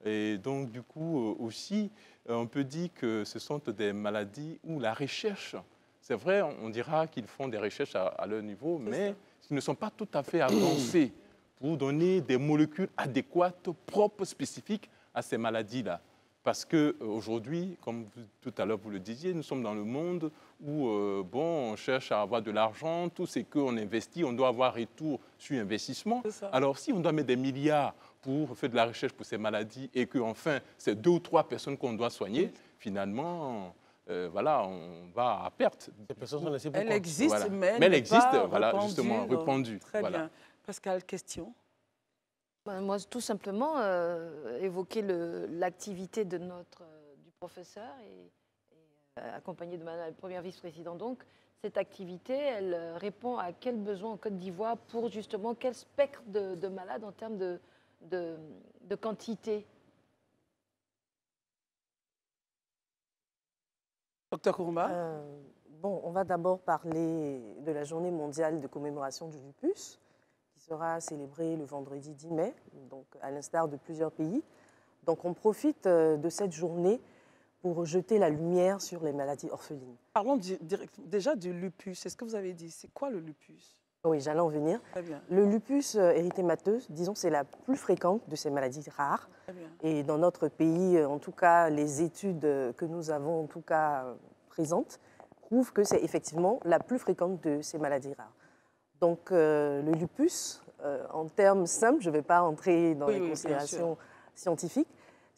F: Et donc, du coup, euh, aussi, euh, on peut dire que ce sont des maladies où la recherche, c'est vrai, on dira qu'ils font des recherches à, à leur niveau, mais ils ne sont pas tout à fait avancés pour donner des molécules adéquates, propres, spécifiques à ces maladies-là. Parce qu'aujourd'hui, euh, comme tout à l'heure vous le disiez, nous sommes dans le monde où euh, bon, on cherche à avoir de l'argent, tout ce qu'on investit, on doit avoir retour sur investissement. Alors si on doit mettre des milliards pour faire de la recherche pour ces maladies et que enfin c'est deux ou trois personnes qu'on doit soigner, finalement euh, voilà, on va à perte. personnes Elle existe, mais, elle, mais existe, pas voilà, justement, euh, répandues. bien.
B: Pascal, question bah, Moi, tout simplement, évoquer l'activité de notre, du professeur et euh, accompagnée de Madame la première vice-présidente. Donc, cette activité, elle euh, répond à quels besoins en Côte d'Ivoire pour justement quel spectre de, malades en termes de,
H: quantité Docteur Kourouma euh, Bon, on va d'abord parler de la journée mondiale de commémoration du lupus, qui sera célébrée le vendredi 10 mai, donc à l'instar de plusieurs pays. Donc on profite de cette journée pour jeter la lumière sur les maladies orphelines.
A: Parlons déjà du lupus. C'est ce que vous avez dit. C'est quoi le lupus
H: Oui, j'allais en venir. Le lupus euh, érythémateux, disons, c'est la plus fréquente de ces maladies rares. Et dans notre pays, euh, en tout cas, les études euh, que nous avons, en tout cas présentes, prouvent que c'est effectivement la plus fréquente de ces maladies rares. Donc, le lupus, en termes simples, je ne vais pas entrer dans les considérations scientifiques,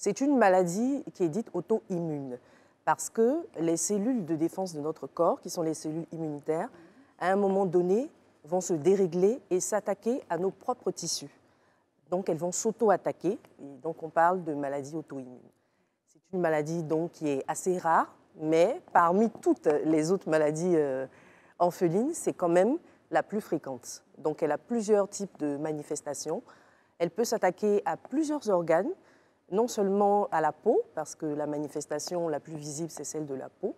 H: c'est une maladie qui est dite auto-immune parce que les cellules de défense de notre corps, qui sont les cellules immunitaires, à un moment donné, vont se dérégler et s'attaquer à nos propres tissus. Donc elles vont s'auto-attaquer, et donc on parle de maladie auto-immune. C'est une maladie donc qui est assez rare, mais parmi toutes les autres maladies euh, orphelines, c'est quand même la plus fréquente. Donc elle a plusieurs types de manifestations. Elle peut s'attaquer à plusieurs organes, non seulement à la peau, parce que la manifestation la plus visible, c'est celle de la peau,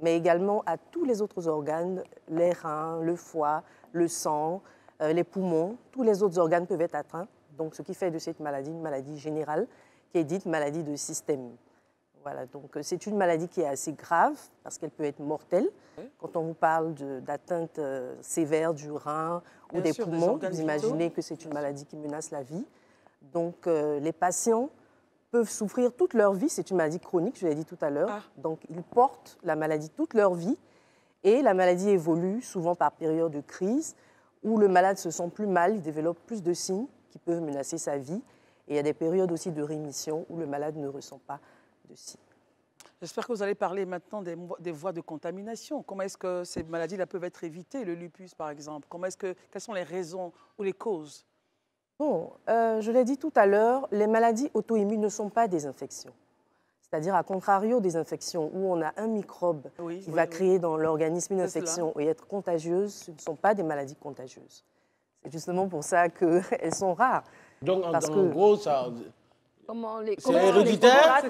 H: mais également à tous les autres organes, les reins, le foie, le sang, euh, les poumons, tous les autres organes peuvent être atteints. Donc, ce qui fait de cette maladie une maladie générale qui est dite maladie de système. Voilà, donc euh, c'est une maladie qui est assez grave parce qu'elle peut être mortelle. Quand on vous parle d'atteinte euh, sévère du rein ou des poumons, vous imaginez que c'est une maladie qui menace la vie. Donc, les patients peuvent souffrir toute leur vie. C'est une maladie chronique, je l'ai dit tout à l'heure. Ah. Donc, ils portent la maladie toute leur vie. Et la maladie évolue souvent par période de crise où le malade se sent plus mal, il développe plus de signes qui peuvent menacer sa vie. Et il y a des périodes aussi de rémission où le malade ne ressent pas de signes.
A: J'espère que vous allez parler maintenant des, des voies de contamination. Comment est-ce que ces maladies-là peuvent être évitées, le lupus par exemple Comment est-ce que, Quelles sont les raisons ou les causes
H: Bon, euh, je l'ai dit tout à l'heure, les maladies auto-immunes ne sont pas des infections. C'est-à-dire, à contrario des infections où on a un microbe qui va créer dans l'organisme une infection et être contagieuse, ce ne sont pas des maladies contagieuses. C'est justement pour ça qu'elles sont rares. Donc, en, gros,
E: ça...
B: c'est héréditaire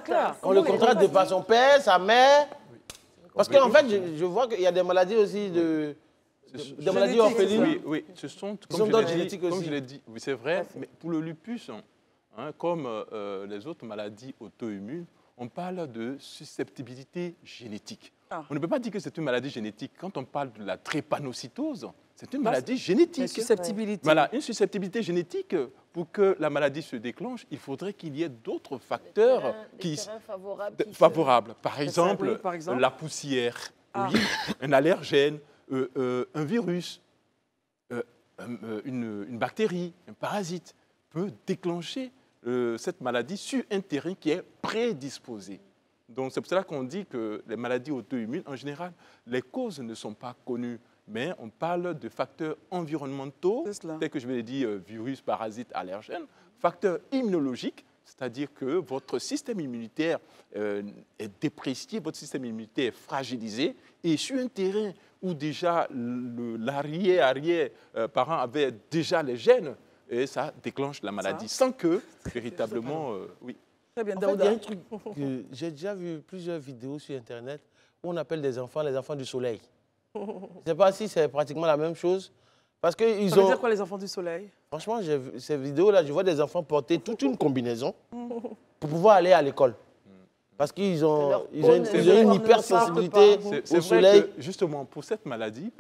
B: On le contracte de façon
E: son père, sa mère Parce qu'en fait, je, je vois qu'il y a des maladies aussi de des maladies orphelines. Oui, ce sont, comme, je
F: l'ai dit, oui, c'est vrai, ah, mais pour le lupus, hein, hein, comme euh, les autres maladies auto-immunes, on parle de susceptibilité génétique. Ah. On ne peut pas dire que c'est une maladie génétique. Quand on parle de la trépanocytose, c'est une maladie génétique. Une susceptibilité. Voilà, une susceptibilité génétique. Pour que la maladie se déclenche, il faudrait qu'il y ait d'autres facteurs qui,
B: favorables, favorables. Par, exemple, la
F: poussière, ah. oui, un allergène, euh, euh, un virus, euh, une, bactérie, un parasite peut déclencher cette maladie sur un terrain qui est prédisposé. Donc c'est pour cela qu'on dit que les maladies auto-immunes, en général, les causes ne sont pas connues, mais on parle de facteurs environnementaux, tels que je l'ai dit, virus, parasites, allergènes, facteurs immunologiques, c'est-à-dire que votre système immunitaire euh, est déprécié, votre système immunitaire est fragilisé. Et sur un terrain où déjà l'arrière-arrière-parent euh, avait déjà les gènes, et ça déclenche la maladie, sans que véritablement... Euh, oui.
E: Très bien, en j'ai déjà vu plusieurs vidéos sur Internet où on appelle des enfants les enfants du soleil.
A: Je ne
E: sais pas si c'est pratiquement la même chose. Parce que ils ça veut dire quoi
A: les enfants du soleil
E: Franchement, ces vidéos-là, je vois des enfants porter toute une combinaison pour pouvoir aller à l'école. Parce qu'ils ont, une, hypersensibilité au soleil.
F: justement, pour cette maladie,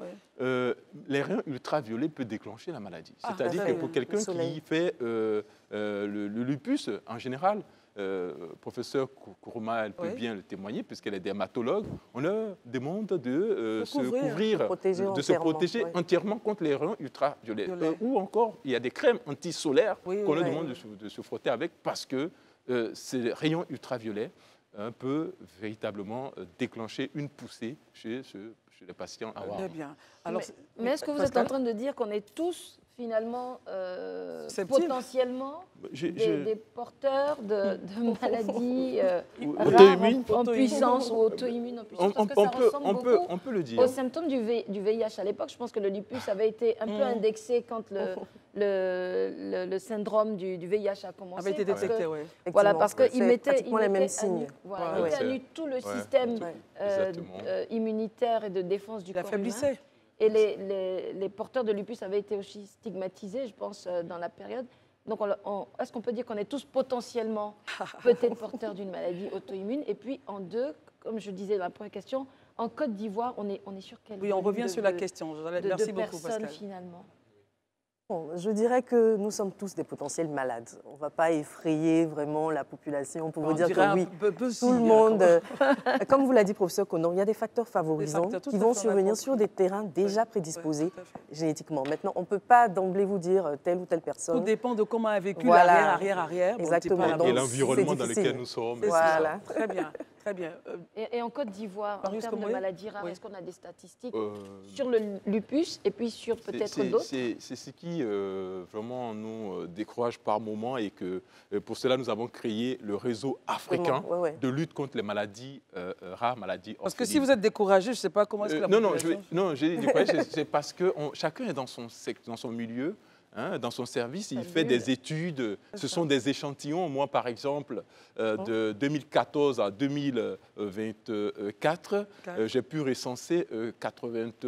F: euh, les rayons ultraviolets peuvent déclencher la maladie. Ah, C'est-à-dire que pour quelqu'un qui fait euh, euh, le, lupus, en général, euh, professeur Kourouma, elle peut bien le témoigner, puisqu'elle est dermatologue, on leur demande de, euh, se couvrir, de, se protéger entièrement contre les rayons ultraviolets. Euh, ou encore, il y a des crèmes antisolaires qu'on leur demande de se, frotter avec parce que ces rayons ultraviolets peuvent véritablement déclencher une poussée chez les patients. Eh
B: mais, est-ce que vous êtes en train de dire qu'on est tous finalement euh, potentiellement bah, des, des, porteurs de, maladies euh, rares, en, puissance ou auto-immunes en puissance. On, parce que ça peut, ressemble on beaucoup peut, on peut le dire. aux symptômes du, du VIH à l'époque. Je pense que le lupus avait été un peu mm. indexé quand oh. le, le, syndrome du, VIH a commencé. avait été détecté, oui. Voilà, parce qu'il mettait, les mêmes signes. il tout le système euh, immunitaire et de défense du corps. Il affaiblissait. Et les, porteurs de lupus avaient été aussi stigmatisés, je pense, euh, dans la période. Donc, est-ce qu'on peut dire qu'on est tous potentiellement peut-être porteurs d'une maladie auto-immune Et puis, en deux, comme je disais dans la première question, en Côte d'Ivoire, on est, on est sur quel Oui, on revient sur la question. Merci beaucoup, Pascal. finalement
H: je dirais que nous sommes tous des potentiels malades. On ne va pas effrayer vraiment la population pour vous dire que oui, tout le monde. Euh, comme vous l'a dit, professeur Conan, il y a des facteurs favorisants qui vont survenir sur des terrains déjà prédisposés génétiquement. Maintenant, on ne peut pas d'emblée vous dire euh, telle ou telle personne. Tout dépend de comment a vécu l'arrière, arrière, arrière. Et l'environnement dans lequel nous sommes. Voilà.
A: Très bien. Très bien. Euh,
B: et, en Côte d'Ivoire, en termes de maladies rares, est-ce qu'on a des statistiques euh, sur le lupus et puis sur peut-être d'autres
F: C'est ce qui euh, vraiment nous décourage par moment et que pour cela, nous avons créé le réseau africain de lutte contre les maladies rares, maladies orphelines. Parce que si vous
A: êtes découragé, je ne sais pas comment est-ce que la non, population... non, non,
F: c'est parce que chacun est dans son, dans son milieu. Hein, dans son service, il fait des études. Ce sont des échantillons. Moi, par exemple, euh, de 2014 à 2024, euh, j'ai pu recenser 85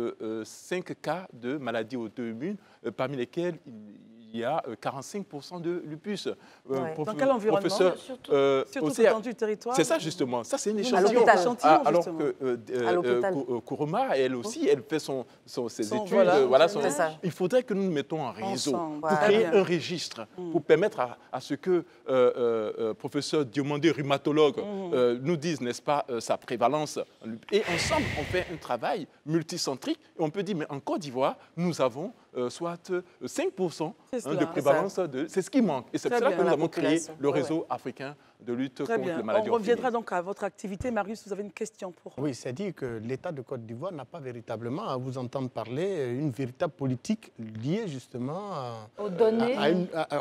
F: euh, cas de maladies auto-immunes, parmi lesquels il il y a 45% euh, de lupus. Euh, dans quel environnement Surtout, euh, du territoire C'est ça, justement. Ça, c'est une échantillon. Ah, alors que euh, Kuruma, elle oh. aussi, elle fait ses études. Voilà, il faudrait que nous nous mettons en réseau pour créer un registre, mm. pour permettre à, ce que professeur Diomandé, rhumatologue, mm. nous dise, n'est-ce pas, sa prévalence. Et ensemble, on fait un travail multicentrique on peut dire, mais en Côte d'Ivoire, nous avons euh, soit 5% euh, hein, de prévalence. c'est ce qui manque. Et c'est pour cela que nous avons créé le réseau africain de lutte
D: contre bien. les maladies On reviendra
A: donc à votre activité. Marius, vous avez une question pour...
D: Oui, c'est dit que l'État de Côte d'Ivoire n'a pas véritablement, à vous entendre parler, euh, une véritable politique liée justement à... Aux données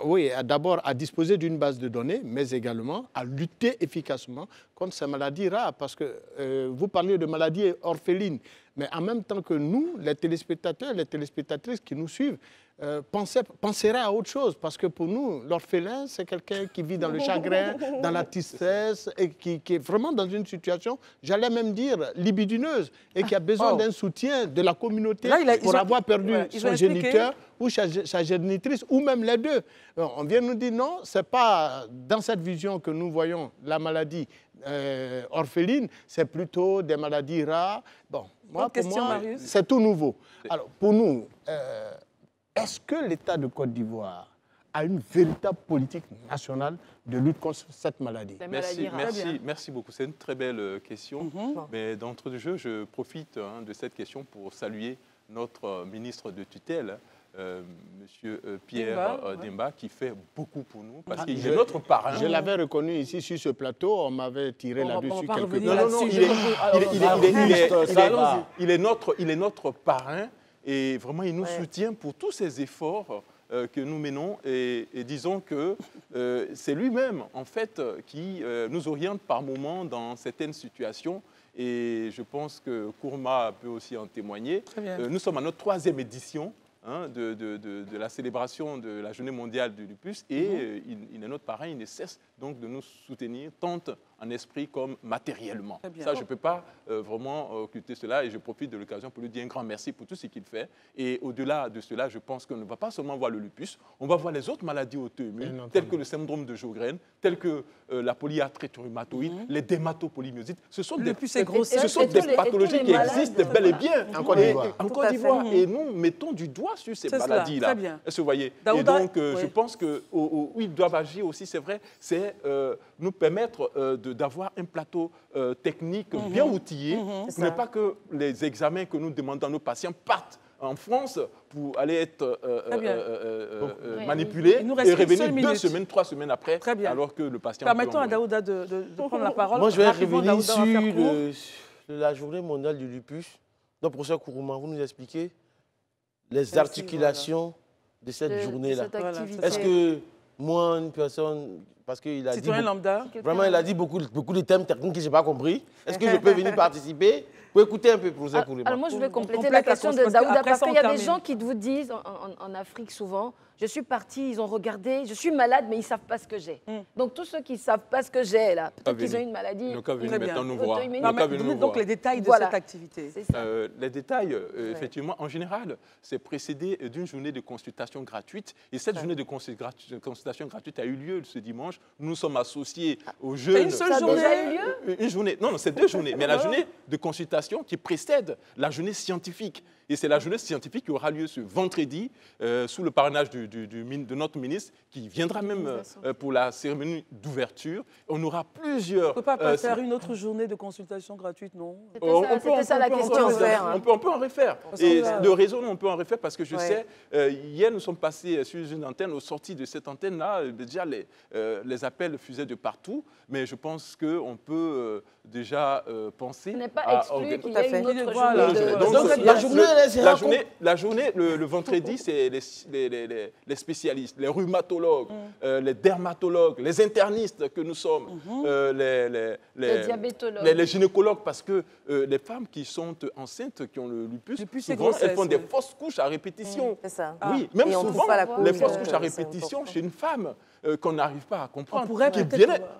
D: Oui, d'abord à disposer d'une base de données, mais également à lutter efficacement contre ces maladies rares. Parce que euh, vous parlez de maladies orphelines, mais en même temps que nous, les téléspectateurs, les téléspectatrices qui nous suivent, euh, penseraient penserait à autre chose. Parce que pour nous, l'orphelin, c'est quelqu'un qui vit dans le chagrin, dans la tristesse, et qui, qui, est vraiment dans une situation, j'allais même dire, libidineuse, et qui a ah. besoin oh. d'un soutien de la communauté pour avoir perdu son géniteur ou sa, génitrice, ou même les deux. Euh, on vient nous dire non, ce n'est pas dans cette vision que nous voyons la maladie euh, orpheline, c'est plutôt des maladies rares. Bon, moi, pour moi, c'est tout nouveau. Alors, pour nous, est-ce que l'État de Côte d'Ivoire a une véritable politique nationale de lutte contre cette maladie. Merci, merci,
F: merci beaucoup. C'est une très belle euh, question. Mhm. Mais d'entre deux jeu, je profite hein, de cette question pour saluer notre euh, ministre de tutelle, M. Euh, monsieur Pierre Demba, qui fait beaucoup pour nous, parce ah, qu'il est notre parrain. Je l'avais
D: reconnu ici sur ce plateau, on m'avait tiré là-dessus quelques... Non, non, non, il est notre parrain et vraiment, il nous soutient pour tous ces
F: efforts euh, que nous menons. Et, disons que euh, c'est lui-même, en fait, qui euh, nous oriente par moments dans certaines situations. Et je pense que Kourma peut aussi en témoigner. nous sommes à notre troisième édition. Hein, de, la célébration de la journée mondiale du lupus et mhm. il, il, est notre parrain, il ne cesse donc de nous soutenir tant esprit comme matériellement. Ça, je ne peux pas euh, vraiment euh, occulter cela et je profite de l'occasion pour lui dire un grand merci pour tout ce qu'il fait. Et au-delà de cela, je pense qu'on ne va pas seulement voir le lupus, on va voir les autres maladies auto-immunes, telles que le syndrome de Jogren, telles que euh, la polyarthrite rhumatoïde, mhm. les dermatopolymyosites. Ce sont des, et ce sont des pathologies qui existent bel et bien en Côte d'Ivoire. Et mm. nous mettons du doigt sur ces maladies-là. voyez. et donc, je pense je pense ils doivent agir aussi, c'est vrai, c'est nous permettre de d'avoir un plateau euh, technique mhm. bien outillé, mhm. pour ne pas que les examens que nous demandons à nos patients partent en France pour aller être euh, euh, manipulés et revenir deux semaines, trois semaines après, alors que le patient... Permettons à
A: Daouda de, prendre la parole. Moi, je vais revenir sur
F: la journée mondiale
E: du lupus. Donc, professeur Kourouma, vous nous expliquez les articulations de cette journée-là. Est-ce que moi, une personne, parce qu'il a dit... lambda. Vraiment, il a dit beaucoup, beaucoup de thèmes techniques que je n'ai pas compris. Est-ce que je peux venir participer pour écouter un peu pour ça, ah, écouter. moi, je voulais compléter la question de Daouda, parce qu'il y a des gens
B: qui vous disent, en Afrique souvent, je suis partie, ils ont regardé, je suis malade, mais ils ne savent pas ce que j'ai. Hmm. Donc tous ceux qui ne savent pas ce que j'ai, là, peut-être qu'ils ont une maladie. Donc, venir maintenant nous voir. donc les détails de cette activité.
F: Euh, les détails, euh, effectivement, en général, c'est précédé d'une journée de consultation gratuite. Et cette journée de consultation gratuite a eu lieu ce dimanche. Nous, sommes associés ah. au jeu jeunes. une seule journée a eu lieu euh, Une journée. non, c'est deux journées. Mais la oh. journée de consultation qui précède la journée scientifique. Et c'est la journée scientifique qui aura lieu ce vendredi euh, sous le parrainage de notre ministre qui viendra même euh, euh, pour la cérémonie d'ouverture. On aura plusieurs. On ne peut pas, faire une
A: autre journée de consultation gratuite, non C'était ça, la
F: question. on, peut, en refaire. Et de raison, on peut en refaire parce que je sais, hier, nous sommes passés sur une antenne. Au sorti de cette antenne-là, déjà, les, appels fusaient de partout. Mais je pense qu'on peut déjà penser. Ce qu'il y ait une autre journée. Donc, la journée la journée, la journée le, vendredi, c'est les, spécialistes, les rhumatologues, mm. euh, les dermatologues, les internistes que nous sommes, mm-hmm. euh, les, diabétologues, les, gynécologues, parce que euh, les femmes qui sont enceintes, qui ont le lupus, souvent, elles font des fausses couches à répétition.
H: Mm, ah. Oui, même souvent, les fausses couches à répétition
F: chez une femme. qu'on n'arrive pas à comprendre. On pourrait qui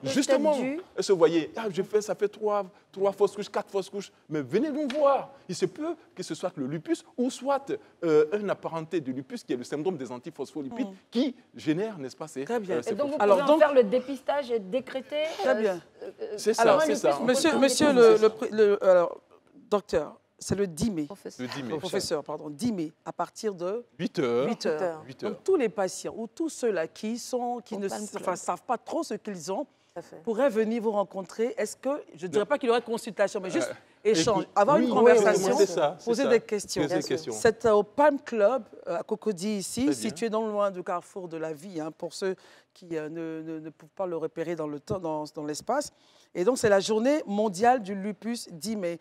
F: justement, elle se voyez, ah, j'ai fait, ça fait trois, trois fausses couches, quatre fausses couches, mais venez nous voir. Il se peut que ce soit le lupus ou soit euh, un apparenté du lupus qui est le syndrome des antiphospholipides mm. qui génère, n'est-ce pas, ces Très bien. Euh, donc vous Alors,
B: faire le dépistage et décréter. Très euh, bien. c'est ça, c'est ça. Monsieur, monsieur
F: le, alors,
A: docteur, c'est le 10 mai.
H: Le 10 mai. professeur,
A: pardon. 10 mai, à partir de 8 heures. 8 heures. Donc, tous les patients ou tous ceux-là qui, sont, qui ne savent pas trop ce qu'ils ont pourraient venir vous rencontrer. Est-ce que, je ne dirais pas qu'il y aurait consultation, mais juste échange, avoir une conversation, poser des questions. C'est au euh, Palm Club euh, à Cocody ici, situé non loin du carrefour de la vie, hein, pour ceux qui euh, ne, ne, peuvent pas le repérer dans le dans, dans l'espace. Et donc c'est la journée mondiale du lupus 10 mai.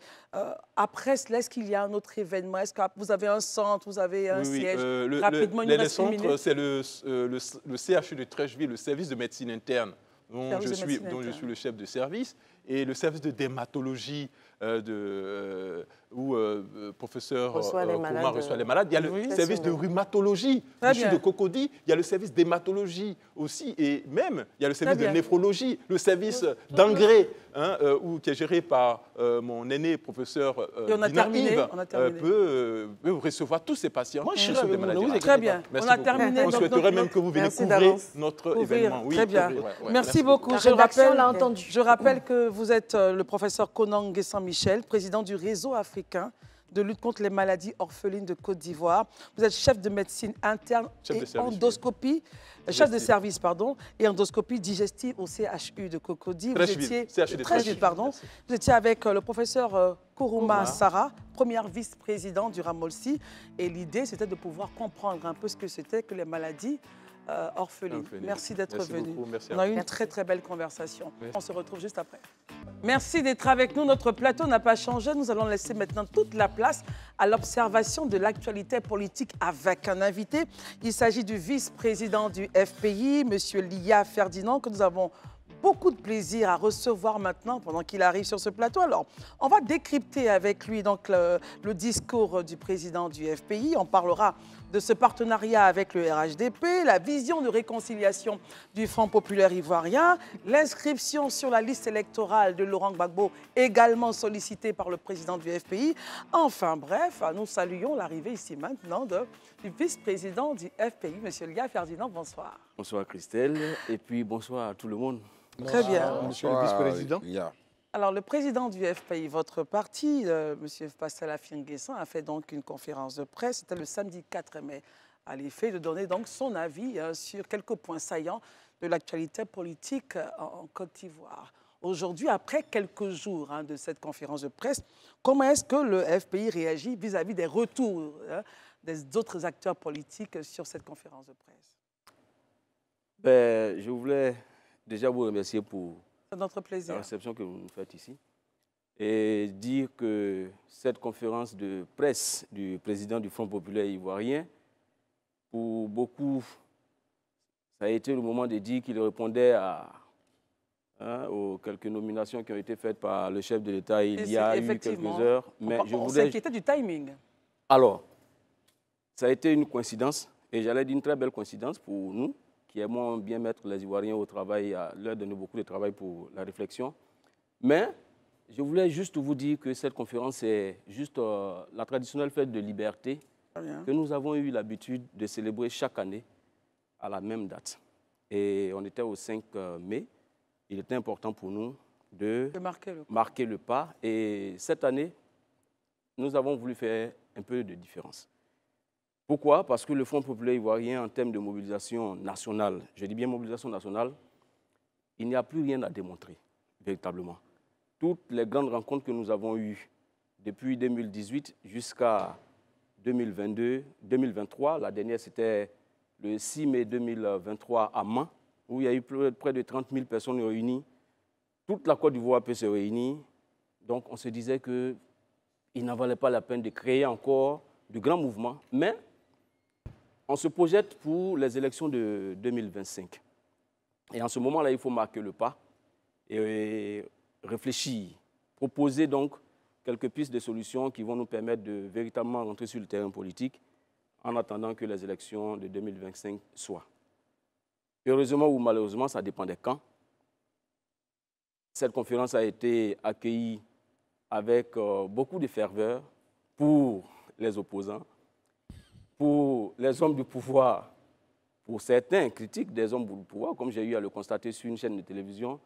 A: après cela, est-ce qu'il y a un autre événement Est-ce que vous avez un centre, vous avez un siège Rapidement, centres, c'est
F: le, le, CHU de Trècheville, le service de médecine interne dont, je suis, dont je suis le chef de service, et le service de dématologie euh, de, euh, où le euh, euh, professeur reçoit, euh, les malades, reçoit les malades. Il y a le service de rhumatologie, service de Cocody. Il y a le service d'hématologie aussi. Et même, il y a le service de néphrologie, le service d'engrais, hein, qui est géré par mon aîné professeur euh, on a terminé, Yves, on a terminé. Peut, peut, recevoir tous ces patients. Moi, je suis très bien. on a terminé. On souhaiterait même que vous venez couvrir notre événement. très bien. Merci, beaucoup.
A: je rappelle, que vous êtes le professeur Conan guessant michel président du réseau africain de lutte contre les maladies orphelines de Côte d'Ivoire. Vous êtes chef de médecine interne et endoscopie, chef de service pardon, et endoscopie digestive au CHU de Cocody. Vous étiez très vite, pardon. Vous étiez avec euh, le professeur euh, Kuruma première vice-présidente du Ramolsi, et l'idée c'était de pouvoir comprendre un peu ce que c'était que les maladies euh, orphelines. Merci d'être venu. On a eu une très très belle conversation. On se retrouve juste après. Merci d'être avec nous. Notre plateau n'a pas changé. Nous allons laisser maintenant toute la place à l'observation de l'actualité politique avec un invité. Il s'agit du vice-président du FPI, M. Lia Ferdinand, que nous avons beaucoup de plaisir à recevoir maintenant pendant qu'il arrive sur ce plateau. Alors, on va décrypter avec lui donc le discours du président du FPI. On parlera de ce partenariat avec le RHDP, la vision de réconciliation du Front populaire ivoirien, l'inscription sur la liste électorale de Laurent Gbagbo, également sollicité par le président du FPI. Enfin, bref, nous saluons l'arrivée ici maintenant du vice-président du FPI, M. Lia Ferdinand. Bonsoir.
G: Bonsoir Christelle et puis bonsoir à tout le monde. Très
A: bien. Monsieur le vice-président. Alors, le président du FPI, votre parti, euh, M. Pascal Nguessan, a fait donc une conférence de presse, c'était le samedi 4 mai, à l'effet de donner donc son avis hein, sur quelques points saillants de l'actualité politique en Côte d'Ivoire. Aujourd'hui, après quelques jours hein, de cette conférence de presse, comment est-ce que le FPI réagit vis-à-vis des retours hein, des autres acteurs politiques sur cette conférence de presse
G: ben, Je voulais déjà vous remercier pour
A: notre plaisir. La
G: réception que vous nous faites ici. Et dire que cette conférence de presse du président du Front populaire ivoirien, pour beaucoup, ça a été le moment de dire qu'il répondait à, hein, aux quelques nominations qui ont été faites par le chef de l'État il y a quelques heures. Mais on, je voulais...
A: du timing.
G: Alors, ça a été une coïncidence, et j'allais dire une très belle coïncidence pour nous, qui aimons bien mettre les Ivoiriens au travail, à leur donner beaucoup de travail pour la réflexion. Mais je voulais juste vous dire que cette conférence est juste euh, la traditionnelle fête de liberté que nous avons eu l'habitude de célébrer chaque année à la même date. Et on était au 5 euh, mai. Il était important pour nous de, marquer le pas. Et cette année, nous avons voulu faire un peu de différence. Pourquoi Parce que le Front populaire ivoirien, en termes de mobilisation nationale, je dis bien mobilisation nationale, il n'y a plus rien à démontrer, véritablement. Toutes les grandes rencontres que nous avons eues depuis 2018 jusqu'à 2022, 2023, la dernière c'était le 6 mai 2023 à Mans, où il y a eu près de 30 000 personnes réunies. Toute la Côte d'Ivoire peut se réunir. Donc on se disait qu'il n'en valait pas la peine de créer encore de grands mouvements, Mais on se projette pour les élections de 2025. Et en ce moment-là, il faut marquer le pas et réfléchir, proposer donc quelques pistes de solutions qui vont nous permettre de véritablement rentrer sur le terrain politique en attendant que les élections de 2025 soient. Heureusement ou malheureusement, ça dépend des camps. Cette conférence a été accueillie avec euh, beaucoup de ferveur pour les opposants pour les hommes du pouvoir, pour certains critiques des hommes du pouvoir, comme j'ai eu à le constater sur une chaîne de télévision,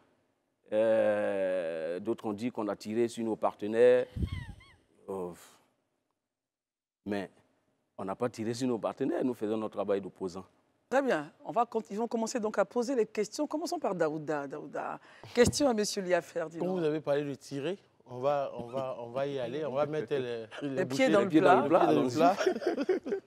G: euh, d'autres ont dit qu'on a tiré sur nos partenaires. Oh, mais on n'a pas tiré sur nos partenaires, nous faisons notre travail d'opposant.
A: Très bien, on va, ils vont commencer donc à poser les questions. Commençons par Daouda. Daouda. Question à M. Liafer. Quand vous
E: avez parlé de tirer, on va, on, va, on va y aller. On va mettre les, pieds dans, le, plat.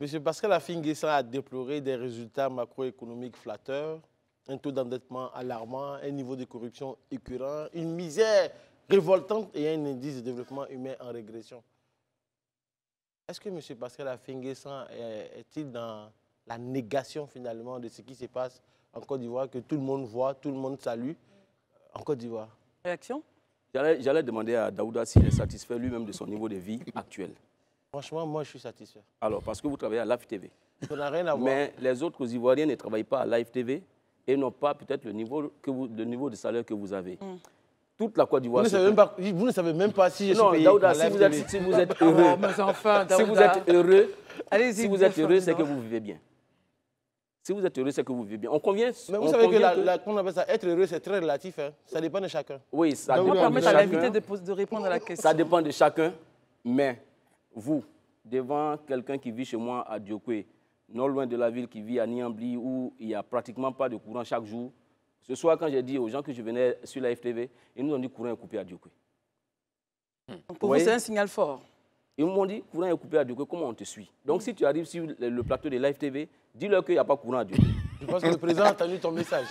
E: Monsieur Pascal Afinguessa a déploré des résultats macroéconomiques flatteurs, un taux d'endettement alarmant, un niveau de corruption écurrent, une misère révoltante et un indice de développement humain en régression. Est-ce que monsieur Pascal Afinguessa est-il dans la négation finalement de ce qui se passe en Côte d'Ivoire, que tout le monde voit, tout le monde salue
G: en Côte d'Ivoire Réaction J'allais demander à Daouda s'il est satisfait lui-même de son niveau de vie actuel.
E: Franchement, moi, je suis satisfait.
G: Alors, parce que vous travaillez à Live TV.
E: rien à voir. Mais
G: les autres Ivoiriens ne travaillent pas à Live TV et n'ont pas peut-être le niveau, niveau de salaire que vous avez. Mm. Toute la Côte d'Ivoire. Vous,
E: ne savez même pas si je suis non, si, vous êtes, ah si vous êtes heureux. Daouda. Si vous êtes heureux, si vous êtes heureux, c'est que vous
G: vivez bien. Si vous êtes heureux, c'est que vous vivez bien. On convient. Mais vous savez que, la, appelle ça être heureux, c'est très
E: relatif. Hein. Ça dépend de chacun.
G: Oui, ça dépend de chacun. l'invité de, répondre à la question. Ça dépend de chacun. Mais vous, devant quelqu'un qui vit chez moi à Diokwe, non loin de la ville qui vit à Niambli, où il n'y a pratiquement pas de courant chaque jour, ce soir, quand j'ai dit aux gens que je venais sur la FTV, ils nous ont dit courant est coupé à Diokwe. Pour vous, c'est un signal fort. Ils m'ont dit courant est coupé à Diokwe, comment on te suit Donc, si tu arrives sur le plateau de la FTV, Dis-leur qu'il n'y a pas courant à Dieu. Je pense que le président a entendu ton message.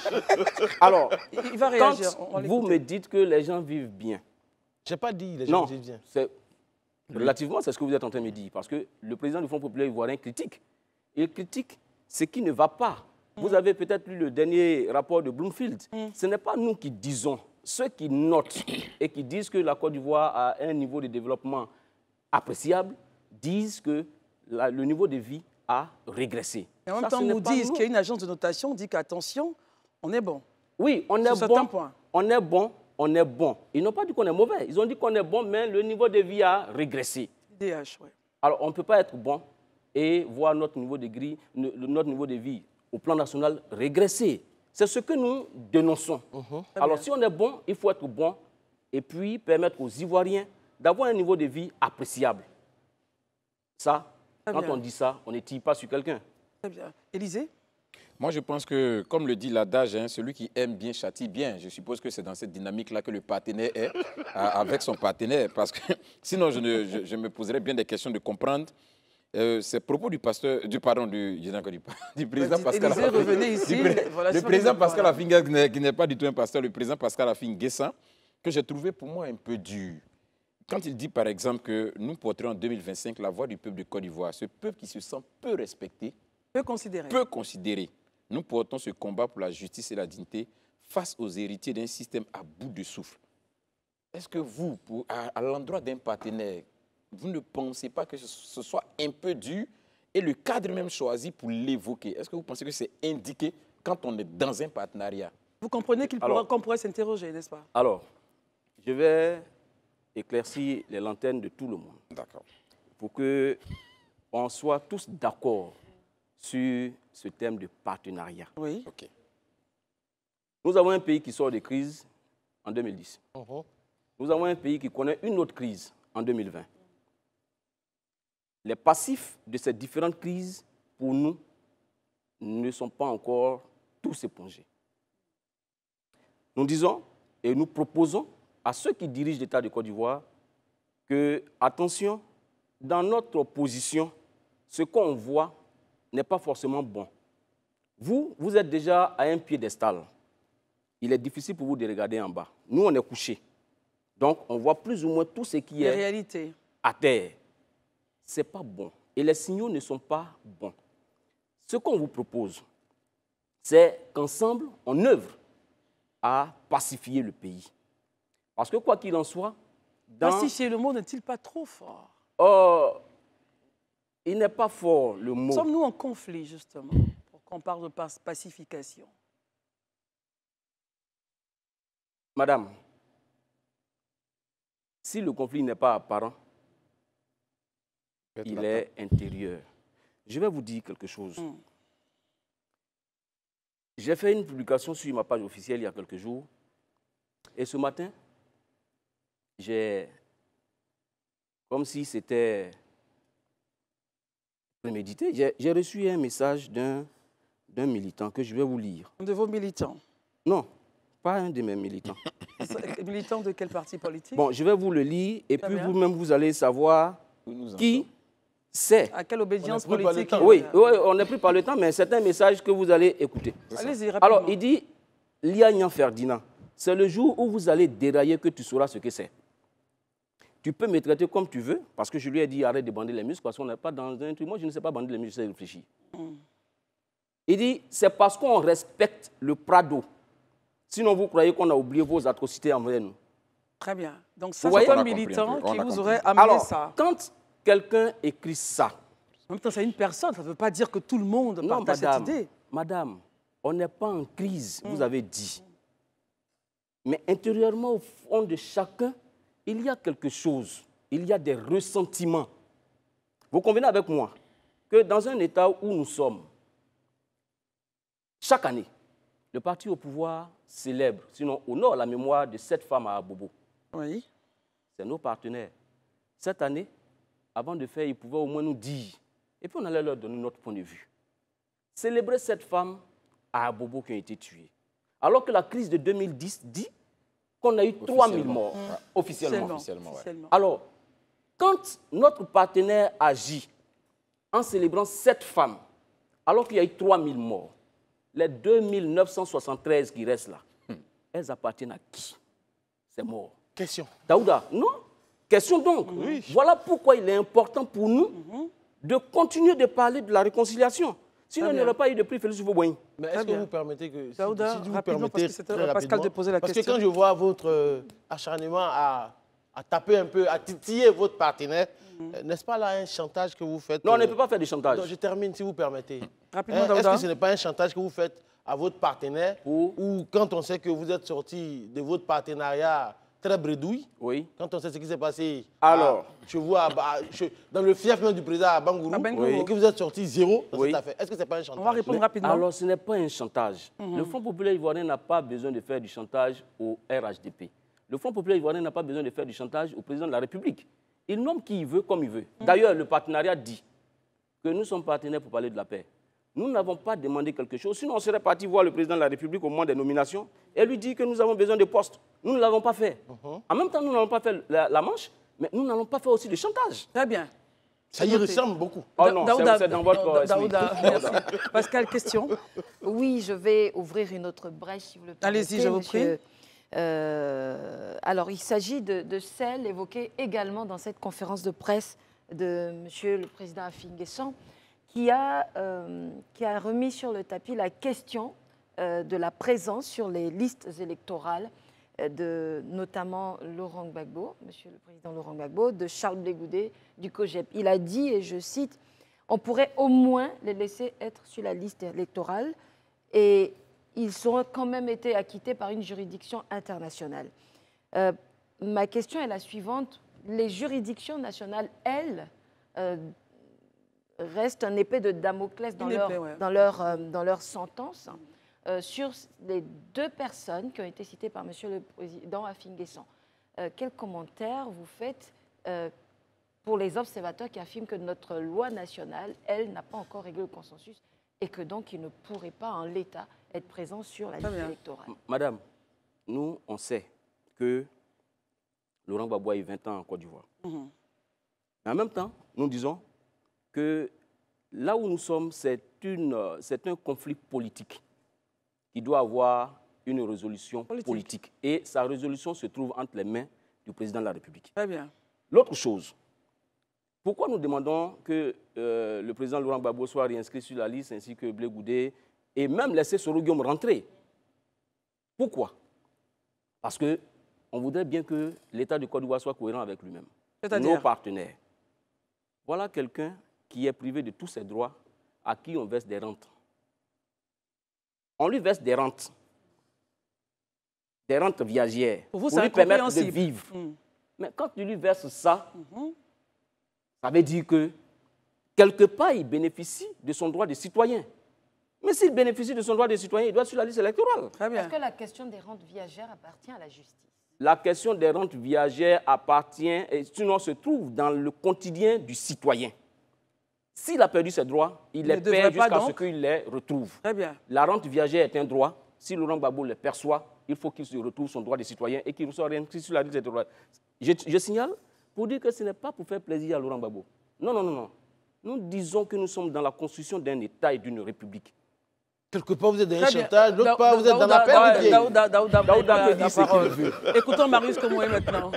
G: Alors, il va réagir. Quand vous me dites que les gens vivent bien. Je n'ai pas dit les gens vivent bien. C'est, relativement, c'est ce que vous êtes en train de me dire. Parce que le président du Fonds populaire ivoirien critique. Il critique ce qui ne va pas. Vous mm. avez peut-être lu le dernier rapport de Bloomfield. Mm. Ce n'est pas nous qui disons. Ceux qui notent et qui disent que la Côte d'Ivoire a un niveau de développement appréciable disent que le niveau de vie à régresser. Et en même temps, nous disent qu'il y a une agence de notation dit qu'attention, on est bon. Oui, on est bon. On est bon, on est bon. Ils n'ont pas dit qu'on est mauvais. Ils ont dit qu'on est bon, mais le niveau de vie a régressé. DH, oui. Alors, on ne peut pas être bon et voir notre niveau de, gris, notre niveau de vie au plan national régresser. C'est ce que nous dénonçons. Mhm. Alors, si on est bon, il faut être bon et puis permettre aux Ivoiriens d'avoir un niveau de vie appréciable. Ça, quand on dit ça, on ne pas sur quelqu'un.
A: Très
C: Élisée moi, je pense que, comme le dit l'adage, hein, celui qui aime bien châtie bien. Je suppose que c'est dans cette dynamique-là que le partenaire est avec son partenaire. Parce que sinon, je, me poserais bien des questions de comprendre euh, ces propos du pasteur, du pardon, du, je du, du président Pascal le président Pascal qui n'est pas du tout un pasteur, le président Pascal Afin que j'ai trouvé pour moi un peu dur. Quand il dit par exemple que nous porterons en 2025 la voix du peuple de Côte d'Ivoire, ce peuple qui se sent peu respecté, peu considéré. nous portons ce combat pour la justice et la dignité face aux héritiers d'un système à bout de souffle. Est-ce que vous, pour, à, l'endroit d'un partenaire, vous ne pensez pas que ce, ce soit un peu dur et le cadre même choisi pour l'évoquer
G: Est-ce que vous pensez que c'est indiqué quand on est dans un partenariat
A: Vous comprenez qu'on pourrait s'interroger, n'est-ce pas
G: Alors, je vais éclaircir les lanternes de tout le monde. D'accord. Pour que on soit tous d'accord sur ce thème de partenariat. Oui. OK. Nous avons un pays qui sort de crise en 2010. Uh-huh. Nous avons un pays qui connaît une autre crise en 2020. Les passifs de ces différentes crises, pour nous, ne sont pas encore tous épongés. Nous disons et nous proposons à ceux qui dirigent l'État de Côte d'Ivoire que, attention, dans notre position, ce qu'on voit n'est pas forcément bon. Vous, vous êtes déjà à un piédestal. Il est difficile pour vous de regarder en bas. Nous, on est couchés. Donc, on voit plus ou moins tout ce qui est à terre. Ce n'est pas bon. Et les signaux ne sont pas bons. Ce qu'on vous propose, c'est qu'ensemble, on œuvre à pacifier le pays. Parce que quoi qu'il en soit,
A: dans... chez
G: le mot n'est-il pas trop fort Oh, Il n'est pas fort, le mot. Sommes-nous
A: en conflit, justement, pour qu'on parle de pacification
G: Madame, si le conflit n'est pas apparent, il est intérieur. Je vais vous dire quelque chose. Hmm. J'ai fait une publication sur ma page officielle il y a quelques jours. Et ce matin, j'ai, comme si c'était prémédité, j'ai reçu un message d'un militant que je vais vous lire. Un De vos militants Non, pas un de mes militants.
A: militant de quel parti politique Bon,
G: je vais vous le lire et puis vous-même, vous allez savoir qui c'est. À quelle obédience politique oui, on n'est plus par le temps, mais c'est un message que vous allez écouter. Allez-y, Alors, il dit, Lia Ferdinand, c'est le jour où vous allez dérailler que tu sauras ce que c'est. Tu peux me traiter comme tu veux, parce que je lui ai dit arrête de bander les muscles, parce qu'on n'est pas dans un truc. Moi, je ne sais pas bander les muscles, je réfléchi. Mm. Il dit c'est parce qu'on respecte le Prado. Sinon, vous croyez qu'on a oublié vos atrocités envers nous.
A: Très bien. Donc, ça, c'est un militant qui vous aurait amené Alors, ça.
G: Quand quelqu'un écrit ça.
A: En même temps, c'est une personne, ça ne veut pas dire que tout le monde non, partage madame, cette idée.
G: Madame, on n'est pas en crise, vous mm. avez dit. Mais intérieurement, au fond de chacun, il y a quelque chose, il y a des ressentiments. Vous convenez avec moi que dans un État où nous sommes, chaque année, le parti au pouvoir célèbre, sinon honore la mémoire de cette femme à Abobo. Oui. C'est nos partenaires. Cette année, avant de faire, ils pouvaient au moins nous dire. Et puis on allait leur donner notre point de vue. Célébrer cette femme à Abobo qui a été tuée. Alors que la crise de 2010 dit qu'on a eu 3000 morts, officiellement. Alors, quand notre partenaire agit en célébrant cette femme, alors qu'il y a eu 3000 morts, les 973 qui restent là, hmm. elles appartiennent à qui ces morts Question. Daouda, non Question donc. Voilà pourquoi il est important pour nous mhm. de continuer de parler de la réconciliation. Sinon, il n'y aurait pas eu de prix Félix vous Mais est-ce que vous
E: permettez que. si, vous permettez, parce que très Pascal de poser la parce question. Parce que quand je vois votre euh, acharnement à, à, taper un peu, à titiller votre partenaire, mm. euh, n'est-ce pas là un chantage que vous faites Non, on ne euh, peut pas faire du chantage. Non, je termine, si vous permettez. Rapidement, hein, Daouda. Est-ce que ce n'est pas un chantage que vous faites à votre partenaire ou quand on sait que vous êtes sorti de votre partenariat très bredouille. Oui. Quand on sait ce qui s'est passé. Alors. je vois,
G: dans le fief du président à Bangourou, que vous êtes sorti zéro dans oui. affaire. Est-ce que ce n'est pas un chantage On va répondre rapidement. Alors, ce n'est pas un chantage. Mhm. Le Front populaire ivoirien n'a pas besoin de faire du chantage au RHDP. Le Front populaire ivoirien n'a pas besoin de faire du chantage au président de la République. Il nomme qui il veut, comme il veut. Mhm. D'ailleurs, le partenariat dit que nous sommes partenaires pour parler de la paix. Nous n'avons pas demandé quelque chose, sinon on serait parti voir le président de la République au moment des nominations et lui dire que nous avons besoin de postes. Nous ne l'avons pas fait. Mhm. En même temps, nous n'avons pas fait la, manche, mais nous n'allons pas faire aussi de chantage. Très
B: bien. Ça y ressemble
G: beaucoup.
E: Oh non, c'est dans votre
B: Pascal, question Oui, je vais ouvrir une autre brèche, si vous le permettez. Allez-y, je vous prie. Euh, alors, il s'agit de, celle évoquée également dans cette conférence de presse de M. le Président Affinguessan qui a, euh, qui a remis sur le tapis la question euh, de la présence sur les listes électorales euh, de notamment Laurent Gbagbo, Monsieur le Président Laurent Gbagbo, de Charles Blégoudé du COGEP. Il a dit, et je cite, on pourrait au moins les laisser être sur la liste électorale et ils seront quand même été acquittés par une juridiction internationale. ma question est la suivante. Les juridictions nationales, elles, reste un épée de Damoclès dans, leur, dans, leur, euh, dans leur sentence euh, sur les deux personnes qui ont été citées par Monsieur le Président à Euh, quel commentaire vous faites euh, pour les observateurs qui affirment que notre loi nationale, elle, n'a pas encore réglé le consensus et que donc il ne pourrait pas, en l'état, être présent sur la liste électorale
G: Madame, nous, on sait que Laurent a est 20 ans en Côte d'Ivoire. Mhm. Mais en même temps, nous disons que là où nous sommes, c'est un conflit politique qui doit avoir une résolution politique. Et sa résolution se trouve entre les mains du président de la République. Très bien. L'autre chose, pourquoi nous demandons que euh, le président Laurent Gbagbo soit réinscrit sur la liste ainsi que Blé et même laisser Soro rentrer Pourquoi Parce que on voudrait bien que l'État de Côte d'Ivoire soit cohérent avec lui-même. Nos partenaires. Voilà quelqu'un qui est privé de tous ses droits, à qui on verse des rentes. On lui verse des rentes, des rentes viagères, pour, vous, lui permettre de vivre. Mm. Mais quand tu lui verses ça, mm-hmm. ça veut dire que quelque part, il bénéficie de son droit de citoyen. Mais s'il bénéficie de son droit de citoyen, il doit sur la liste électorale. Est-ce que
B: la question des rentes viagères appartient à la justice
G: La question des rentes viagères appartient, et sinon se trouve dans le quotidien du citoyen. S'il a perdu ses droits, il, les perd jusqu'à ce qu'il les retrouve. Très bien. La rente viagère est un droit. Si Laurent Gbagbo les perçoit, il faut qu'il se retrouve son droit de citoyen et qu'il soit réinscrit sur la liste des droits. Je, signale pour dire que ce n'est pas pour faire plaisir à Laurent Gbagbo. Non, non, non, non. Nous disons que nous sommes dans la construction d'un État et d'une République.
D: Quelque part, vous êtes dans un part, vous êtes dans la perte. Daouda
A: Daouda, Daouda, ce
D: Daouda, Daouda,
B: Écoutons Marius Daouda, maintenant.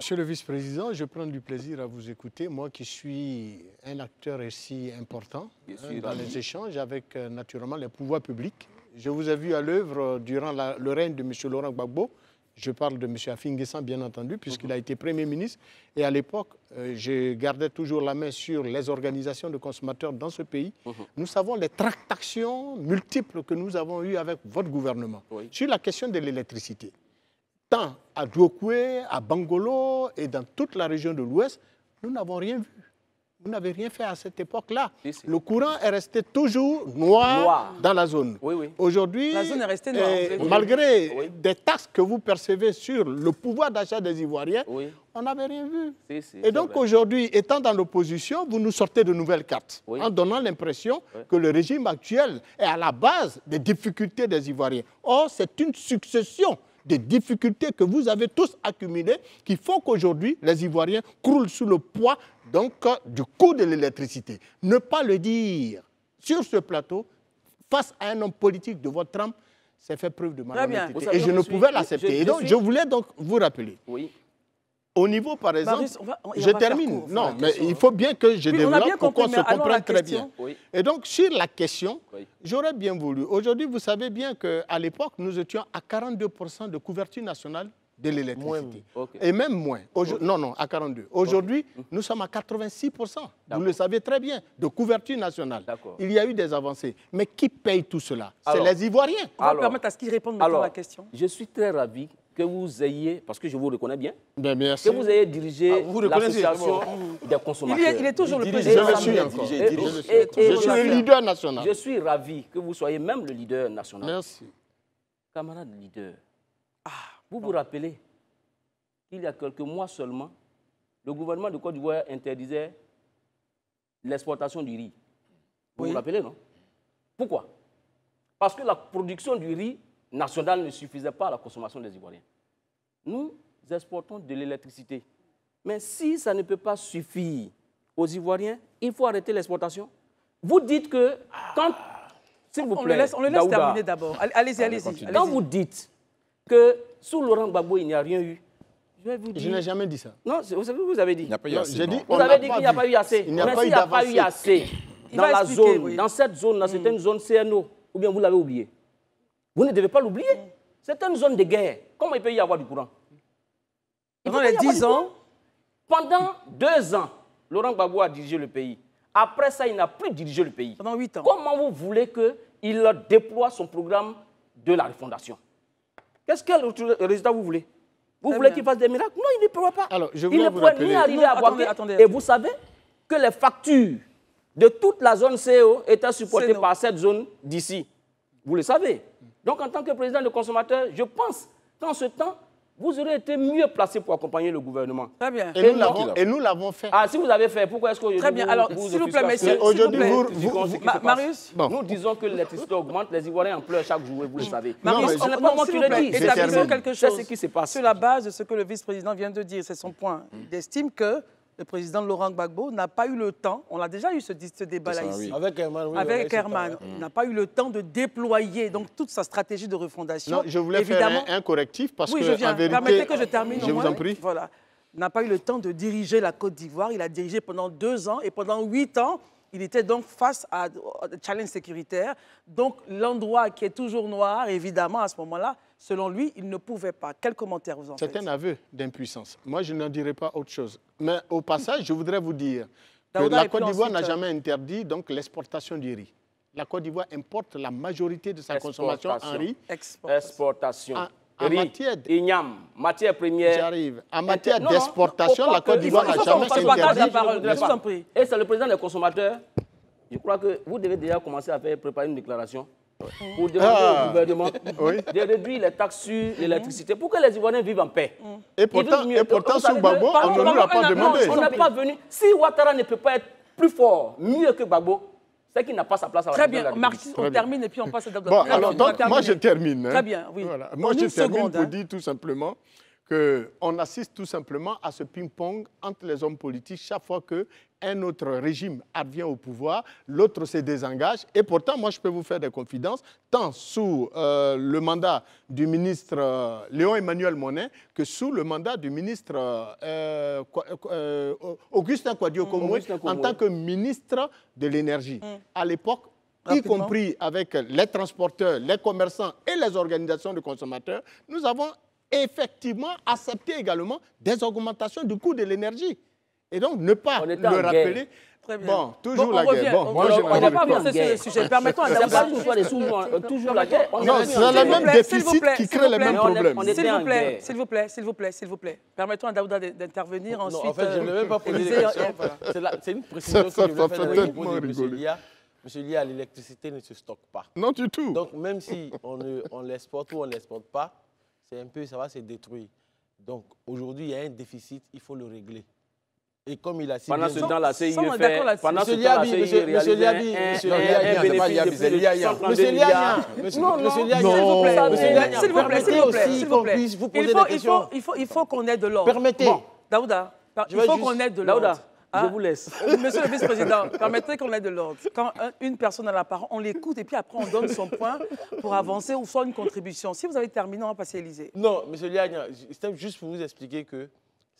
D: Monsieur le vice-président, je prends du plaisir à vous écouter, moi qui suis un acteur ici important hein, dans les échanges avec euh, naturellement les pouvoirs publics. Je vous ai vu à l'œuvre euh, durant le règne de M. Laurent Gbagbo. Je parle de M. Afinguessan, bien entendu, puisqu'il a mhm. été Premier ministre. Et à l'époque, euh, je gardais toujours la main sur les organisations de consommateurs dans ce pays. Mhm. Nous savons les tractations multiples que nous avons eues avec votre gouvernement sur la question de l'électricité tant à Djokwe, à Bangolo et dans toute la région de l'Ouest, nous n'avons rien vu. Vous n'avez rien fait à cette époque-là. Le courant est resté toujours noir, dans la zone. Aujourd'hui, eh, malgré des taxes que vous percevez sur le pouvoir d'achat des Ivoiriens, on n'avait rien vu. Et donc aujourd'hui, étant dans l'opposition, vous nous sortez de nouvelles cartes en donnant l'impression que le régime actuel est à la base des difficultés des Ivoiriens. Or, c'est une succession des difficultés que vous avez tous accumulées qui font qu'aujourd'hui, les Ivoiriens croulent sous le poids donc, euh, du coût de l'électricité. Ne pas le dire sur ce plateau, face à un homme politique de votre âme, c'est fait preuve de malhonnêteté. Et je ne pouvais l'accepter. Et donc, je voulais donc vous rappeler oui. Au niveau, par exemple, je termine. non, mais il faut bien que je développe pour qu'on se comprenne très bien. Et donc, sur la question, j'aurais bien voulu. Aujourd'hui, vous savez bien qu'à l'époque, nous étions à 42% de couverture nationale de l'électricité. Et même moins. Non, non, à 42. Aujourd'hui, mm. nous sommes à 86%, vous le savez très bien, de couverture nationale. Il y a eu des avancées. Mais qui paye tout cela C'est les Ivoiriens. On va permettre à ce qu'ils répondent maintenant à la question. Je suis
G: très ravi que vous ayez, parce que je vous reconnais bien, bien merci. que vous ayez dirigé la ah, l'association des consommateurs. Il est, toujours le président. Je, suis, je, suis le leader national. Je suis ravi que vous soyez même le leader national. Merci. Camarade leader, ah, vous vous rappelez, il y a quelques mois seulement, le gouvernement de Côte d'Ivoire interdisait l'exportation du riz. Vous vous rappelez, non Pourquoi Parce que la production du riz National ne suffisait pas à la consommation des Ivoiriens. Nous exportons de l'électricité. Mais si ça ne peut pas suffire aux Ivoiriens, il faut arrêter l'exportation. Vous dites que quand... S'il vous plaît, on le laisse, on le laisse terminer d'abord. Allez-y, ah, allez-y. quand vous dites que sous Laurent Gbagbo, il n'y a rien eu, je, je n'ai jamais dit ça. Non, vous savez vous avez dit. Il n'y a pas eu assez. Dit, vous avez dit qu'il n'y a pas eu assez. Il n'y a, pas eu assez. Dans la zone, dans cette zone, dans mm. certaines CNO, ou bien vous l'avez oublié vous ne devez pas l'oublier. Eh. C'est une zone de guerre. Comment il peut y avoir du courant Pendant les 10 ans Pendant 2 ans, Laurent Gbagbo a dirigé le pays. Après ça, il n'a plus dirigé le pays. Pendant 8 ans. Comment vous voulez qu'il déploie son programme de la refondation Qu'est-ce que résultat vous voulez Vous voulez qu'il fasse des miracles Non, il ne pourra pas. Alors, je il ne pourra ni arriver à Et vous savez que les factures de toute la zone C.E.O. étaient supportées e par cette zone d'ici. Vous le savez. Donc, en tant que président de consommateurs, je pense qu'en ce temps, vous aurez été mieux placé pour accompagner le gouvernement. Très bien. Et, nous l'avons fait. Ah, si vous avez fait, pourquoi est-ce que Très bien, alors, s'il vous, plaît, messieurs, aujourd'hui, vous, vous, vous Marius Nous disons que l'électricité augmente, les Ivoiriens en pleurent chaque jour, vous le savez. Marius, on n'est pas moi qui le dis. Établissons
A: quelque chose. C'est ce qui se passe. Sur la base de ce que le vice-président vient de dire, c'est son point estime que le président Laurent Gbagbo n'a pas eu le temps, on a déjà eu ce, débat-là ici, avec Herman, n'a pas eu le temps de déployer donc toute sa stratégie de refondation. Non, je voulais Évidemment, faire un, correctif parce oui, que, je viens, en vérité, permettez que je termine. Je vous en prie. Voilà, n'a pas eu le temps de diriger la Côte d'Ivoire. Il a dirigé pendant deux ans et pendant huit ans, il était donc face à des challenges sécuritaires. Donc l'endroit qui est toujours noir, évidemment, à ce moment-là, Selon lui, il ne
D: pouvait pas. Quel commentaire vous en faites C'est un aveu d'impuissance. Moi, je n'en dirai pas autre chose. Mais au passage, je voudrais vous dire que la Côte d'Ivoire n'a euh, jamais interdit l'exportation du riz. La Côte d'Ivoire importe la majorité de sa consommation en riz. Exportation. En, matière matière En matière d'exportation, la Côte d'Ivoire n'a jamais interdit.
G: Et c'est le président des consommateurs. Je crois que vous devez déjà commencer à préparer une déclaration pour demander ah. au gouvernement de réduire les taxes sur l'électricité pour que les Ivoiriens vivent en paix.
D: Mm. Et pourtant, sur Gbagbo, on ne l'a pas demandé. on n'est
G: pas venu. Si Ouattara ne peut pas être plus fort, mieux que Gbagbo, c'est qu'il n'a pas sa place à la Très bien, on termine et puis on passe à Gbagbo.
D: Bon, alors, moi je termine. Hein. Très bien,
G: oui. Voilà.
A: Moi je termine pour hein.
D: dire tout simplement qu'on assiste tout simplement à ce ping-pong entre les hommes politiques chaque fois que un autre régime advient au pouvoir, l'autre se désengage. Et pourtant, moi, je peux vous faire des confidences, tant sous euh, le mandat du ministre euh, Léon-Emmanuel Monnet que sous le mandat du ministre euh, Augustin Quadio mmh, en tant que ministre de l'énergie. Mmh. À l'époque, y compris avec les transporteurs, les commerçants et les organisations de consommateurs, nous avons effectivement accepter également des augmentations du coût de l'énergie. Et donc, ne pas le rappeler. Bon, toujours la guerre. Bon, on, n'a pas avancé sur le sujet. Permettons à Il toujours toujours la même déficit qui crée les mêmes problèmes.
A: S'il vous plaît, s'il vous plaît, s'il vous plaît, s'il vous plaît. Permettons à Daouda d'intervenir ensuite. Non, en fait, je ne vais pas euh, poser des questions. Euh, c'est une précision que je voulais faire Monsieur Lia,
E: l'électricité ne se stocke pas. Non du tout. Donc, même si on l'exporte ou on ne l'exporte pas, c'est un peu, ça va se détruire. Donc aujourd'hui, il y a un déficit, il faut le régler. Et comme il a Pendant ce temps-là, c'est fait. Pendant ce temps Monsieur Monsieur
G: Monsieur Monsieur Non, non, s'il vous plaît, s'il vous plaît, s'il vous
A: plaît, vous Il il faut qu'on aide de Permettez. Daouda, il faut qu'on aide de l'ordre je ah, vous laisse. Monsieur le vice-président, permettez qu'on ait de l'ordre. Quand une personne a la parole, on l'écoute et puis après on donne son point pour avancer ou faire une contribution. Si vous avez terminé, on va passer à Élysée.
E: Non, monsieur Liagna, c'était juste pour vous expliquer que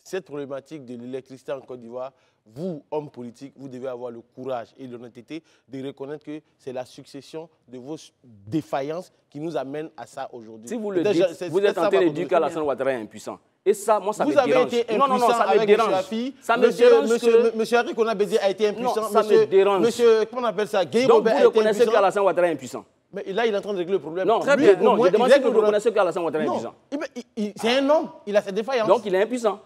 E: cette problématique de l'électricité en Côte d'Ivoire, vous, hommes politiques, vous devez avoir le courage et l'honnêteté de reconnaître que c'est la succession de vos défaillances qui nous amène à ça aujourd'hui. Si vous le dites, vous êtes tenté d'éduquer de
G: Ouattara impuissant. Et ça, moi, ça vous me dérange. Vous avez été impuissant non, non, non, ça avec me dérange. ça me monsieur, dérange monsieur, que...
E: monsieur Harry Konabedi a été impuissant. Non, ça monsieur, me dérange. Monsieur,
G: comment on appelle ça Guy Donc, Robert vous reconnaissez qu'Alassane Ouattara est impuissant mais là, il est en train de régler le problème. Non, très bien. Non, moins, je demande si vous reconnaissez qu'Alassane Ouattara est impuissant. C'est un homme, il a ses défaillances. Donc, il est impuissant.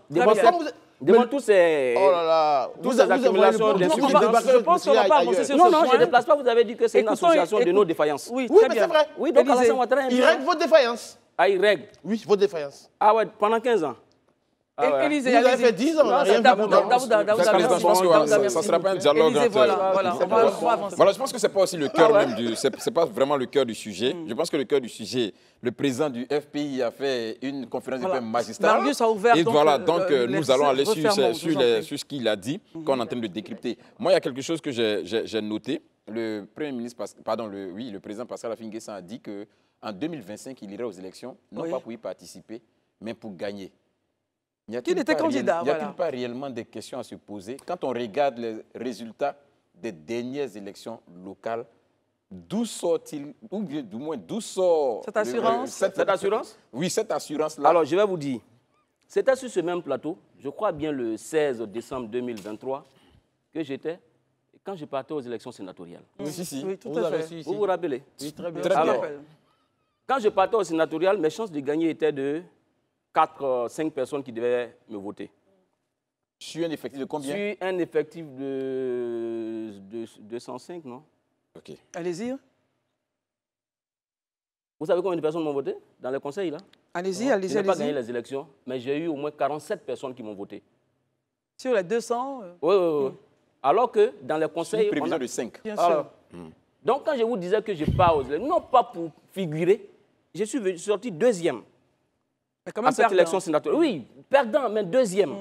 G: Devant tous ces, oh là là, toutes vous, ces accumulations d'insuffisances. Je pense qu'on va pas avancer sur non, Non, non, je ne déplace pas. Vous avez dit que c'est une association de nos défaillances. Oui, mais très bien. c'est vrai. Oui, donc Alassane Ouattara... Il règle
E: vos défaillances
G: il règle. Oui, vos défaillances. Ah ouais, pendant 15 ans. Il ah a vous avez fait 10 ans, rien Je pense que ça ne sera pas un dialogue. Voilà, Voilà, je pense que
C: ce n'est pas aussi le cœur ah même du... pas vraiment le cœur du sujet. Hmm. Je pense que le cœur du sujet, le président du FPI a fait une conférence de presse magistrale. Et voilà, euh, donc euh, euh, nous allons aller sur ce qu'il a dit, hmm. qu'on est en train de décrypter. Moi, il y a quelque chose que j'ai noté. Le premier ministre, pardon, le, oui, le président Pascal Affinguessin a dit que en 2025, il irait aux élections, non pas pour y participer, mais pour gagner. N'y a-t-il pas, réellement des questions à se poser Quand on regarde les résultats des dernières élections locales,
G: d'où sort-il, ou du moins d'où sort... Cette assurance cette... assurance Oui, cette assurance-là. Alors, je vais vous dire, c'était sur ce même plateau, je crois bien le 16 décembre 2023, que j'étais quand je partais aux élections sénatoriales. Oui, si, Oui, vous, vous rappelez Oui, très bien. Très quand je partais au sénatorial, mes chances de gagner étaient de 4, 5 euh, personnes qui devaient me voter. Je suis un effectif de combien Je suis un effectif de, 205, non Ok. Allez-y. Hein. Vous savez combien de personnes m'ont voté dans les conseils là Allez-y, allez-y, Je n'ai pas gagné les élections, mais j'ai eu au moins 47 personnes qui m'ont voté. Sur les 200 euh? Oui, oui, oui. Alors que dans les conseils... Une prévision de 5. Bien sûr. Hmm. Donc, quand je vous disais que je pars aux élections, non pas pour figurer, je suis sorti deuxième. Mais quand même sénatoriale. Oui, perdant, mais deuxième.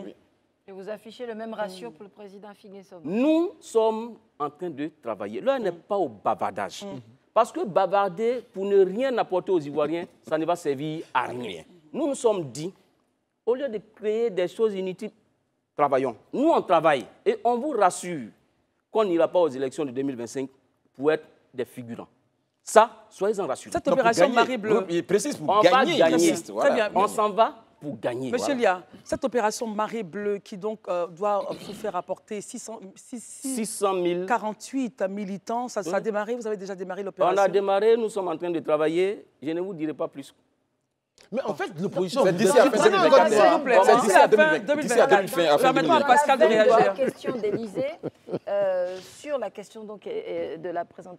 B: Et vous affichez le même ratio pour le président Figuesson.
G: Nous sommes en train de travailler. Là, n'est mm. pas au bavardage. Mm. Parce que bavarder pour ne rien apporter aux Ivoiriens, ça ne va servir à rien. Nous nous sommes dit, au lieu de créer des choses inutiles, travaillons. Nous, on travaille. Et on vous rassure qu'on n'ira pas aux élections de 2025 pour être des figurants. Ça, soyez-en rassurés. Cette opération Marie Bleue. précise pour on gagner. On s'en va pour gagner. Monsieur Lia,
A: cette opération Marée Bleue qui donc euh, doit vous faire apporter 600, 000. 48 militants, ça, ça, a hein? démarré, vous avez déjà démarré
G: l'opération On a démarré, nous sommes en train de travailler. Je ne vous dirai pas plus
A: mais en fait,
E: l'opposition... C'est d'ici à fin 2024. S'il vous plaît, c'est d'ici à à Pascal de réagir. question
B: euh, sur la question donc, de, la question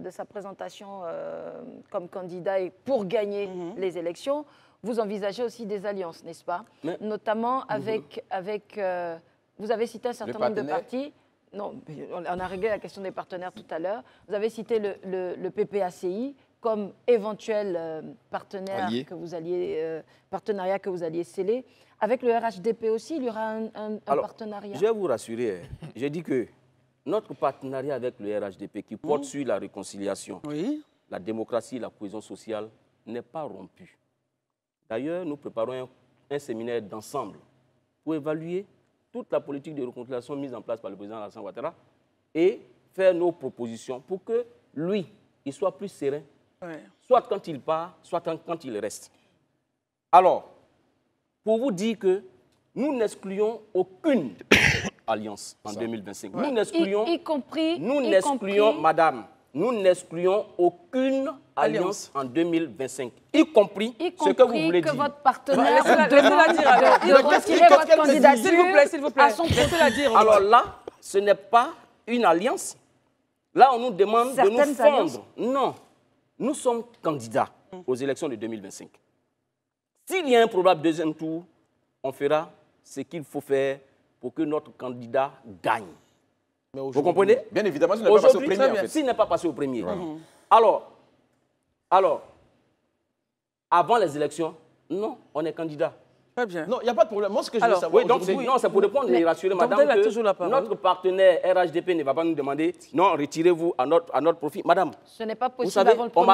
B: de, sa présentation euh, comme candidat et pour gagner mhm. les élections. Vous envisagez aussi des alliances, n'est-ce pas Notamment avec... avec euh, vous avez cité un certain nombre de partis. Non, on a réglé la question des partenaires tout à l'heure. Vous avez cité le, le, le PPACI, comme éventuel euh, partenaire que vous alliez, euh, partenariat que vous alliez sceller. Avec le RHDP aussi, il y aura un, partenariat Je vais
G: vous rassurer. Hein. J'ai dit que notre partenariat avec le RHDP, qui mm. porte sur la réconciliation, la démocratie la cohésion sociale, n'est pas rompu. D'ailleurs, nous préparons un, un séminaire d'ensemble pour évaluer toute la politique de réconciliation mise en place par le président Alassane Ouattara et faire nos propositions pour que lui, il soit plus serein Soit quand il part, soit quand il reste. Alors, pour vous dire que nous n'excluons aucune alliance en 2025. Nous n'excluons...
B: Y, compris... Nous n'excluons,
G: madame, nous n'excluons aucune alliance, en 2025. Y compris, ce que vous voulez dire. votre
B: partenaire dire. Alors. De, votre candidature S'il vous plaît, s'il vous plaît.
G: Alors là, ce n'est pas une alliance. Là, on nous demande de nous fondre. Non nous sommes candidats aux élections de 2025. S'il y a un probable deuxième tour, on fera ce qu'il faut faire pour que notre candidat gagne.
E: Vous comprenez Bien évidemment, s'il n'est pas passé au premier. n'est pas
G: passé au premier. Mhm. alors, avant les élections, non, on est candidat. Non, il n'y a pas de problème. Moi, ce que je veux savoir. non, c'est pour répondre et rassurer madame. que Notre partenaire RHDP ne va pas nous demander non, retirez-vous à notre, à notre profit. Madame.
B: Ce n'est pas possible vous savez, on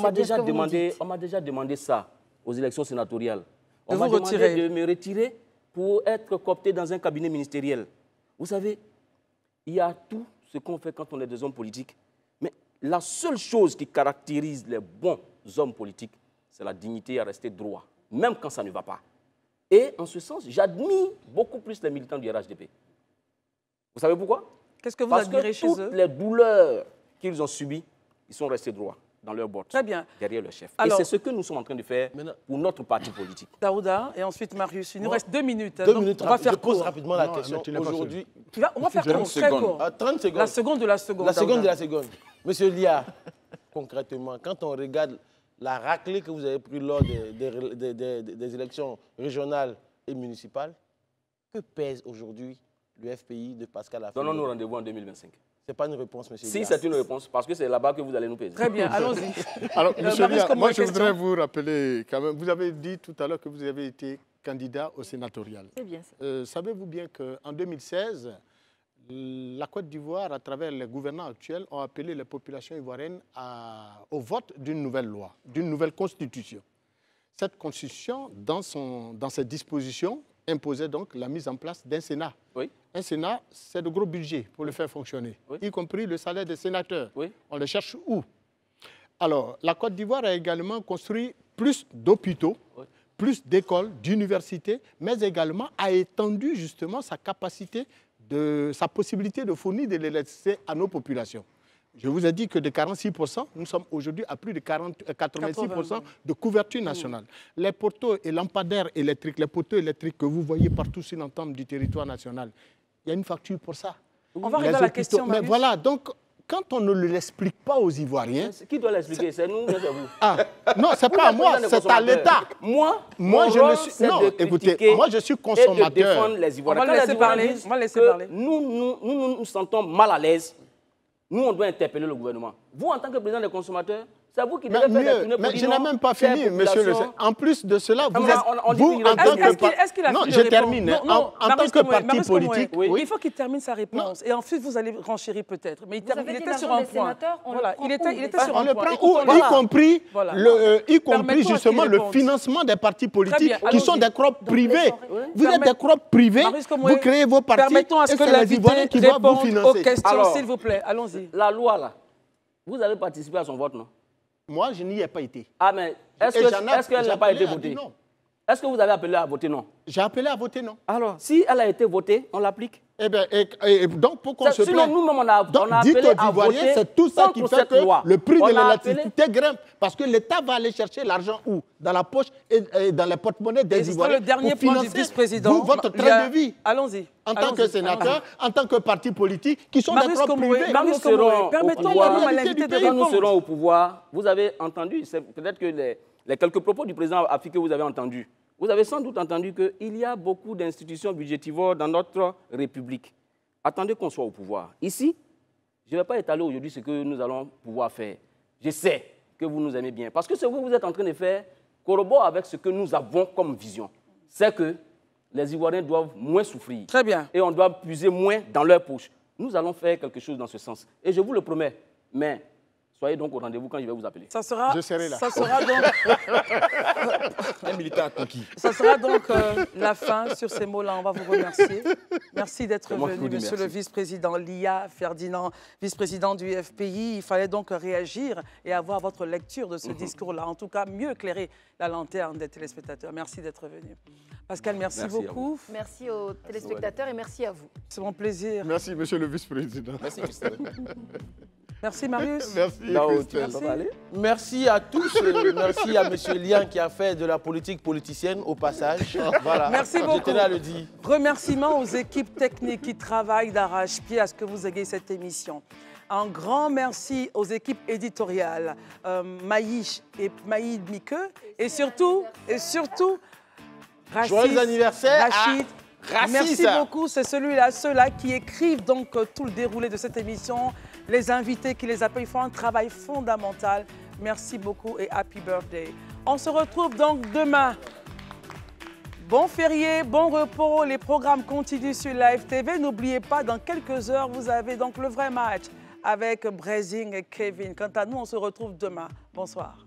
B: m'a déjà, demandé,
G: on déjà demandé ça aux élections sénatoriales. On m'a demandé de me retirer pour être coopté dans un cabinet ministériel. Vous savez, il y a tout ce qu'on fait quand on est des hommes politiques. Mais la seule chose qui caractérise les bons hommes politiques, c'est la dignité à rester droit, même quand ça ne va pas. Et en ce sens, j'admire beaucoup plus les militants du RHDP. Vous savez pourquoi Qu'est-ce que vous Parce que toutes les douleurs qu'ils ont subies, ils sont restés droits dans leur botte, Très bien. derrière le chef. et c'est ce que nous sommes en train de faire pour notre parti politique.
A: Daouda et ensuite Marius. Il nous reste deux minutes. Hein, deux minutes, on va faire je rapidement la question aujourd'hui. On va faire 30 ah, secondes. La seconde de la seconde. La seconde de la seconde. Monsieur Lia,
E: concrètement, quand on regarde la raclée que vous avez prise lors des, élections régionales et municipales, que pèse aujourd'hui le FPI
G: de Pascal Non, Donnons-nous rendez-vous en 2025. Ce n'est pas une réponse, monsieur. Si, c'est une réponse, parce que c'est là-bas que vous allez nous peser.
B: Très bien, allons-y. Alors, euh, monsieur moi, je voudrais
D: vous rappeler quand même, vous avez dit tout à l'heure que vous avez été candidat au sénatorial. C'est bien euh, Savez-vous bien qu'en 2016, la Côte d'Ivoire, à travers les gouvernants actuels, ont appelé les populations ivoiriennes au vote d'une nouvelle loi, d'une nouvelle constitution. Cette constitution, dans, son, dans ses dispositions, imposait donc la mise en place d'un Sénat. Oui. Un Sénat, c'est de gros budgets pour le faire fonctionner, y compris le salaire des sénateurs. On le cherche où Alors, la Côte d'Ivoire a également construit plus d'hôpitaux, plus d'écoles, d'universités, mais également a étendu justement sa capacité de sa possibilité de fournir de l'électricité à nos populations. Je vous ai dit que de 46%, nous sommes aujourd'hui à plus de 40, 86% euh, de couverture nationale. Les poteaux et lampadaires électriques, les poteaux électriques que vous voyez partout sur l'entente du territoire national, il y a une facture pour ça. On va regarder la question. Mais voilà, donc quand on ne l'explique pas aux Ivoiriens...
G: Qui doit l'expliquer C'est nous ou c'est vous Ah, non, c'est pas à moi, c'est à l'État.
D: Moi, moi je ne suis... Non, écoutez, moi je suis consommateur. Et de défendre les Ivoiriens. On va laisser parler. On va
G: laisser parler. Nous nous, nous nous sentons mal à l'aise. Nous, on doit interpeller le gouvernement. Vous, en tant que président des consommateurs, mais mieux, je n'ai même pas fini, monsieur le hein.
D: En plus de cela, vous, êtes... vous en tant que... non, je termine. en, tant que parti politique... Il
G: faut qu'il
A: termine sa réponse. Et ensuite, vous allez renchérir peut-être. Mais il, était sur un point. voilà. il était, sur un point. On le prend où,
D: euh, y compris justement le financement des partis politiques qui sont des crops privés. Vous êtes des crops privés, vous créez vos partis. Permettons à ce que les Ivoiriens qui doivent vous financer. aux questions, s'il
G: vous plaît. Allons-y. La loi, là, vous allez participer à son vote, non moi, je n'y ai pas été. Ah, mais est-ce qu'elle n'a pas été votée est-ce que vous avez appelé à voter non J'ai appelé à voter non. Alors, si elle a été votée, on l'applique eh bien,
D: et, donc, pour qu'on se Sinon, nous-mêmes,
G: on a, donc, on a appelé à voter c'est tout ça qui fait que le prix de
D: l'électricité grimpe. Parce que l'État va aller chercher l'argent où Dans la poche et, dans les porte-monnaies des Ivoiriens le dernier pour financer vice-président. votre train de vie. Allons-y. En tant que sénateur, en tant que parti politique, qui sont d'accord des propres privés. Nous, serons, au pouvoir, nous serons au
G: pouvoir. Vous avez entendu, peut-être que les les quelques propos du président Afrique que vous avez entendus, vous avez sans doute entendu qu'il y a beaucoup d'institutions budgétivores dans notre République. Attendez qu'on soit au pouvoir. Ici, je ne vais pas étaler aujourd'hui ce que nous allons pouvoir faire. Je sais que vous nous aimez bien. Parce que ce que vous êtes en train de faire corrobore avec ce que nous avons comme vision. C'est que les Ivoiriens doivent moins souffrir. Très bien. Et on doit puiser moins dans leur poche. Nous allons faire quelque chose dans ce sens. Et je vous le promets. Mais Soyez donc au rendez-vous quand je vais vous appeler. Ça sera, je serai là. Ça sera donc. Un militaire conquis.
A: Ça sera donc euh, la fin sur ces mots-là. On va vous remercier. Merci d'être venu, monsieur le vice-président Lia Ferdinand, vice-président du FPI. Il fallait donc réagir et avoir votre lecture de ce mhm. discours-là. En tout cas, mieux éclairer la lanterne des téléspectateurs. Merci d'être venu. Pascal, merci, beaucoup.
B: Merci aux téléspectateurs et merci à vous.
A: C'est mon plaisir. Merci, monsieur le vice-président. Merci,
B: Merci Marius.
A: Merci, merci
E: à tous. Euh, merci à Monsieur Lian qui a fait de la politique politicienne au passage. Voilà. Merci beaucoup. Je le
A: Remerciements aux équipes techniques qui travaillent d'arrache-pied à ce que vous ayez cette émission. Un grand merci aux équipes éditoriales, Maïche euh, Maïch et Maïd Mique et surtout, et surtout, Rachid, Joyeux anniversaire Rachid, Merci beaucoup, c'est celui-là, ceux-là qui écrivent donc euh, tout le déroulé de cette émission les invités qui les appellent font un travail fondamental. Merci beaucoup et happy birthday. On se retrouve donc demain. Bon férié, bon repos, les programmes continuent sur Live TV. N'oubliez pas, dans quelques heures, vous avez donc le vrai match avec brazing et Kevin. Quant à nous, on se retrouve demain. Bonsoir.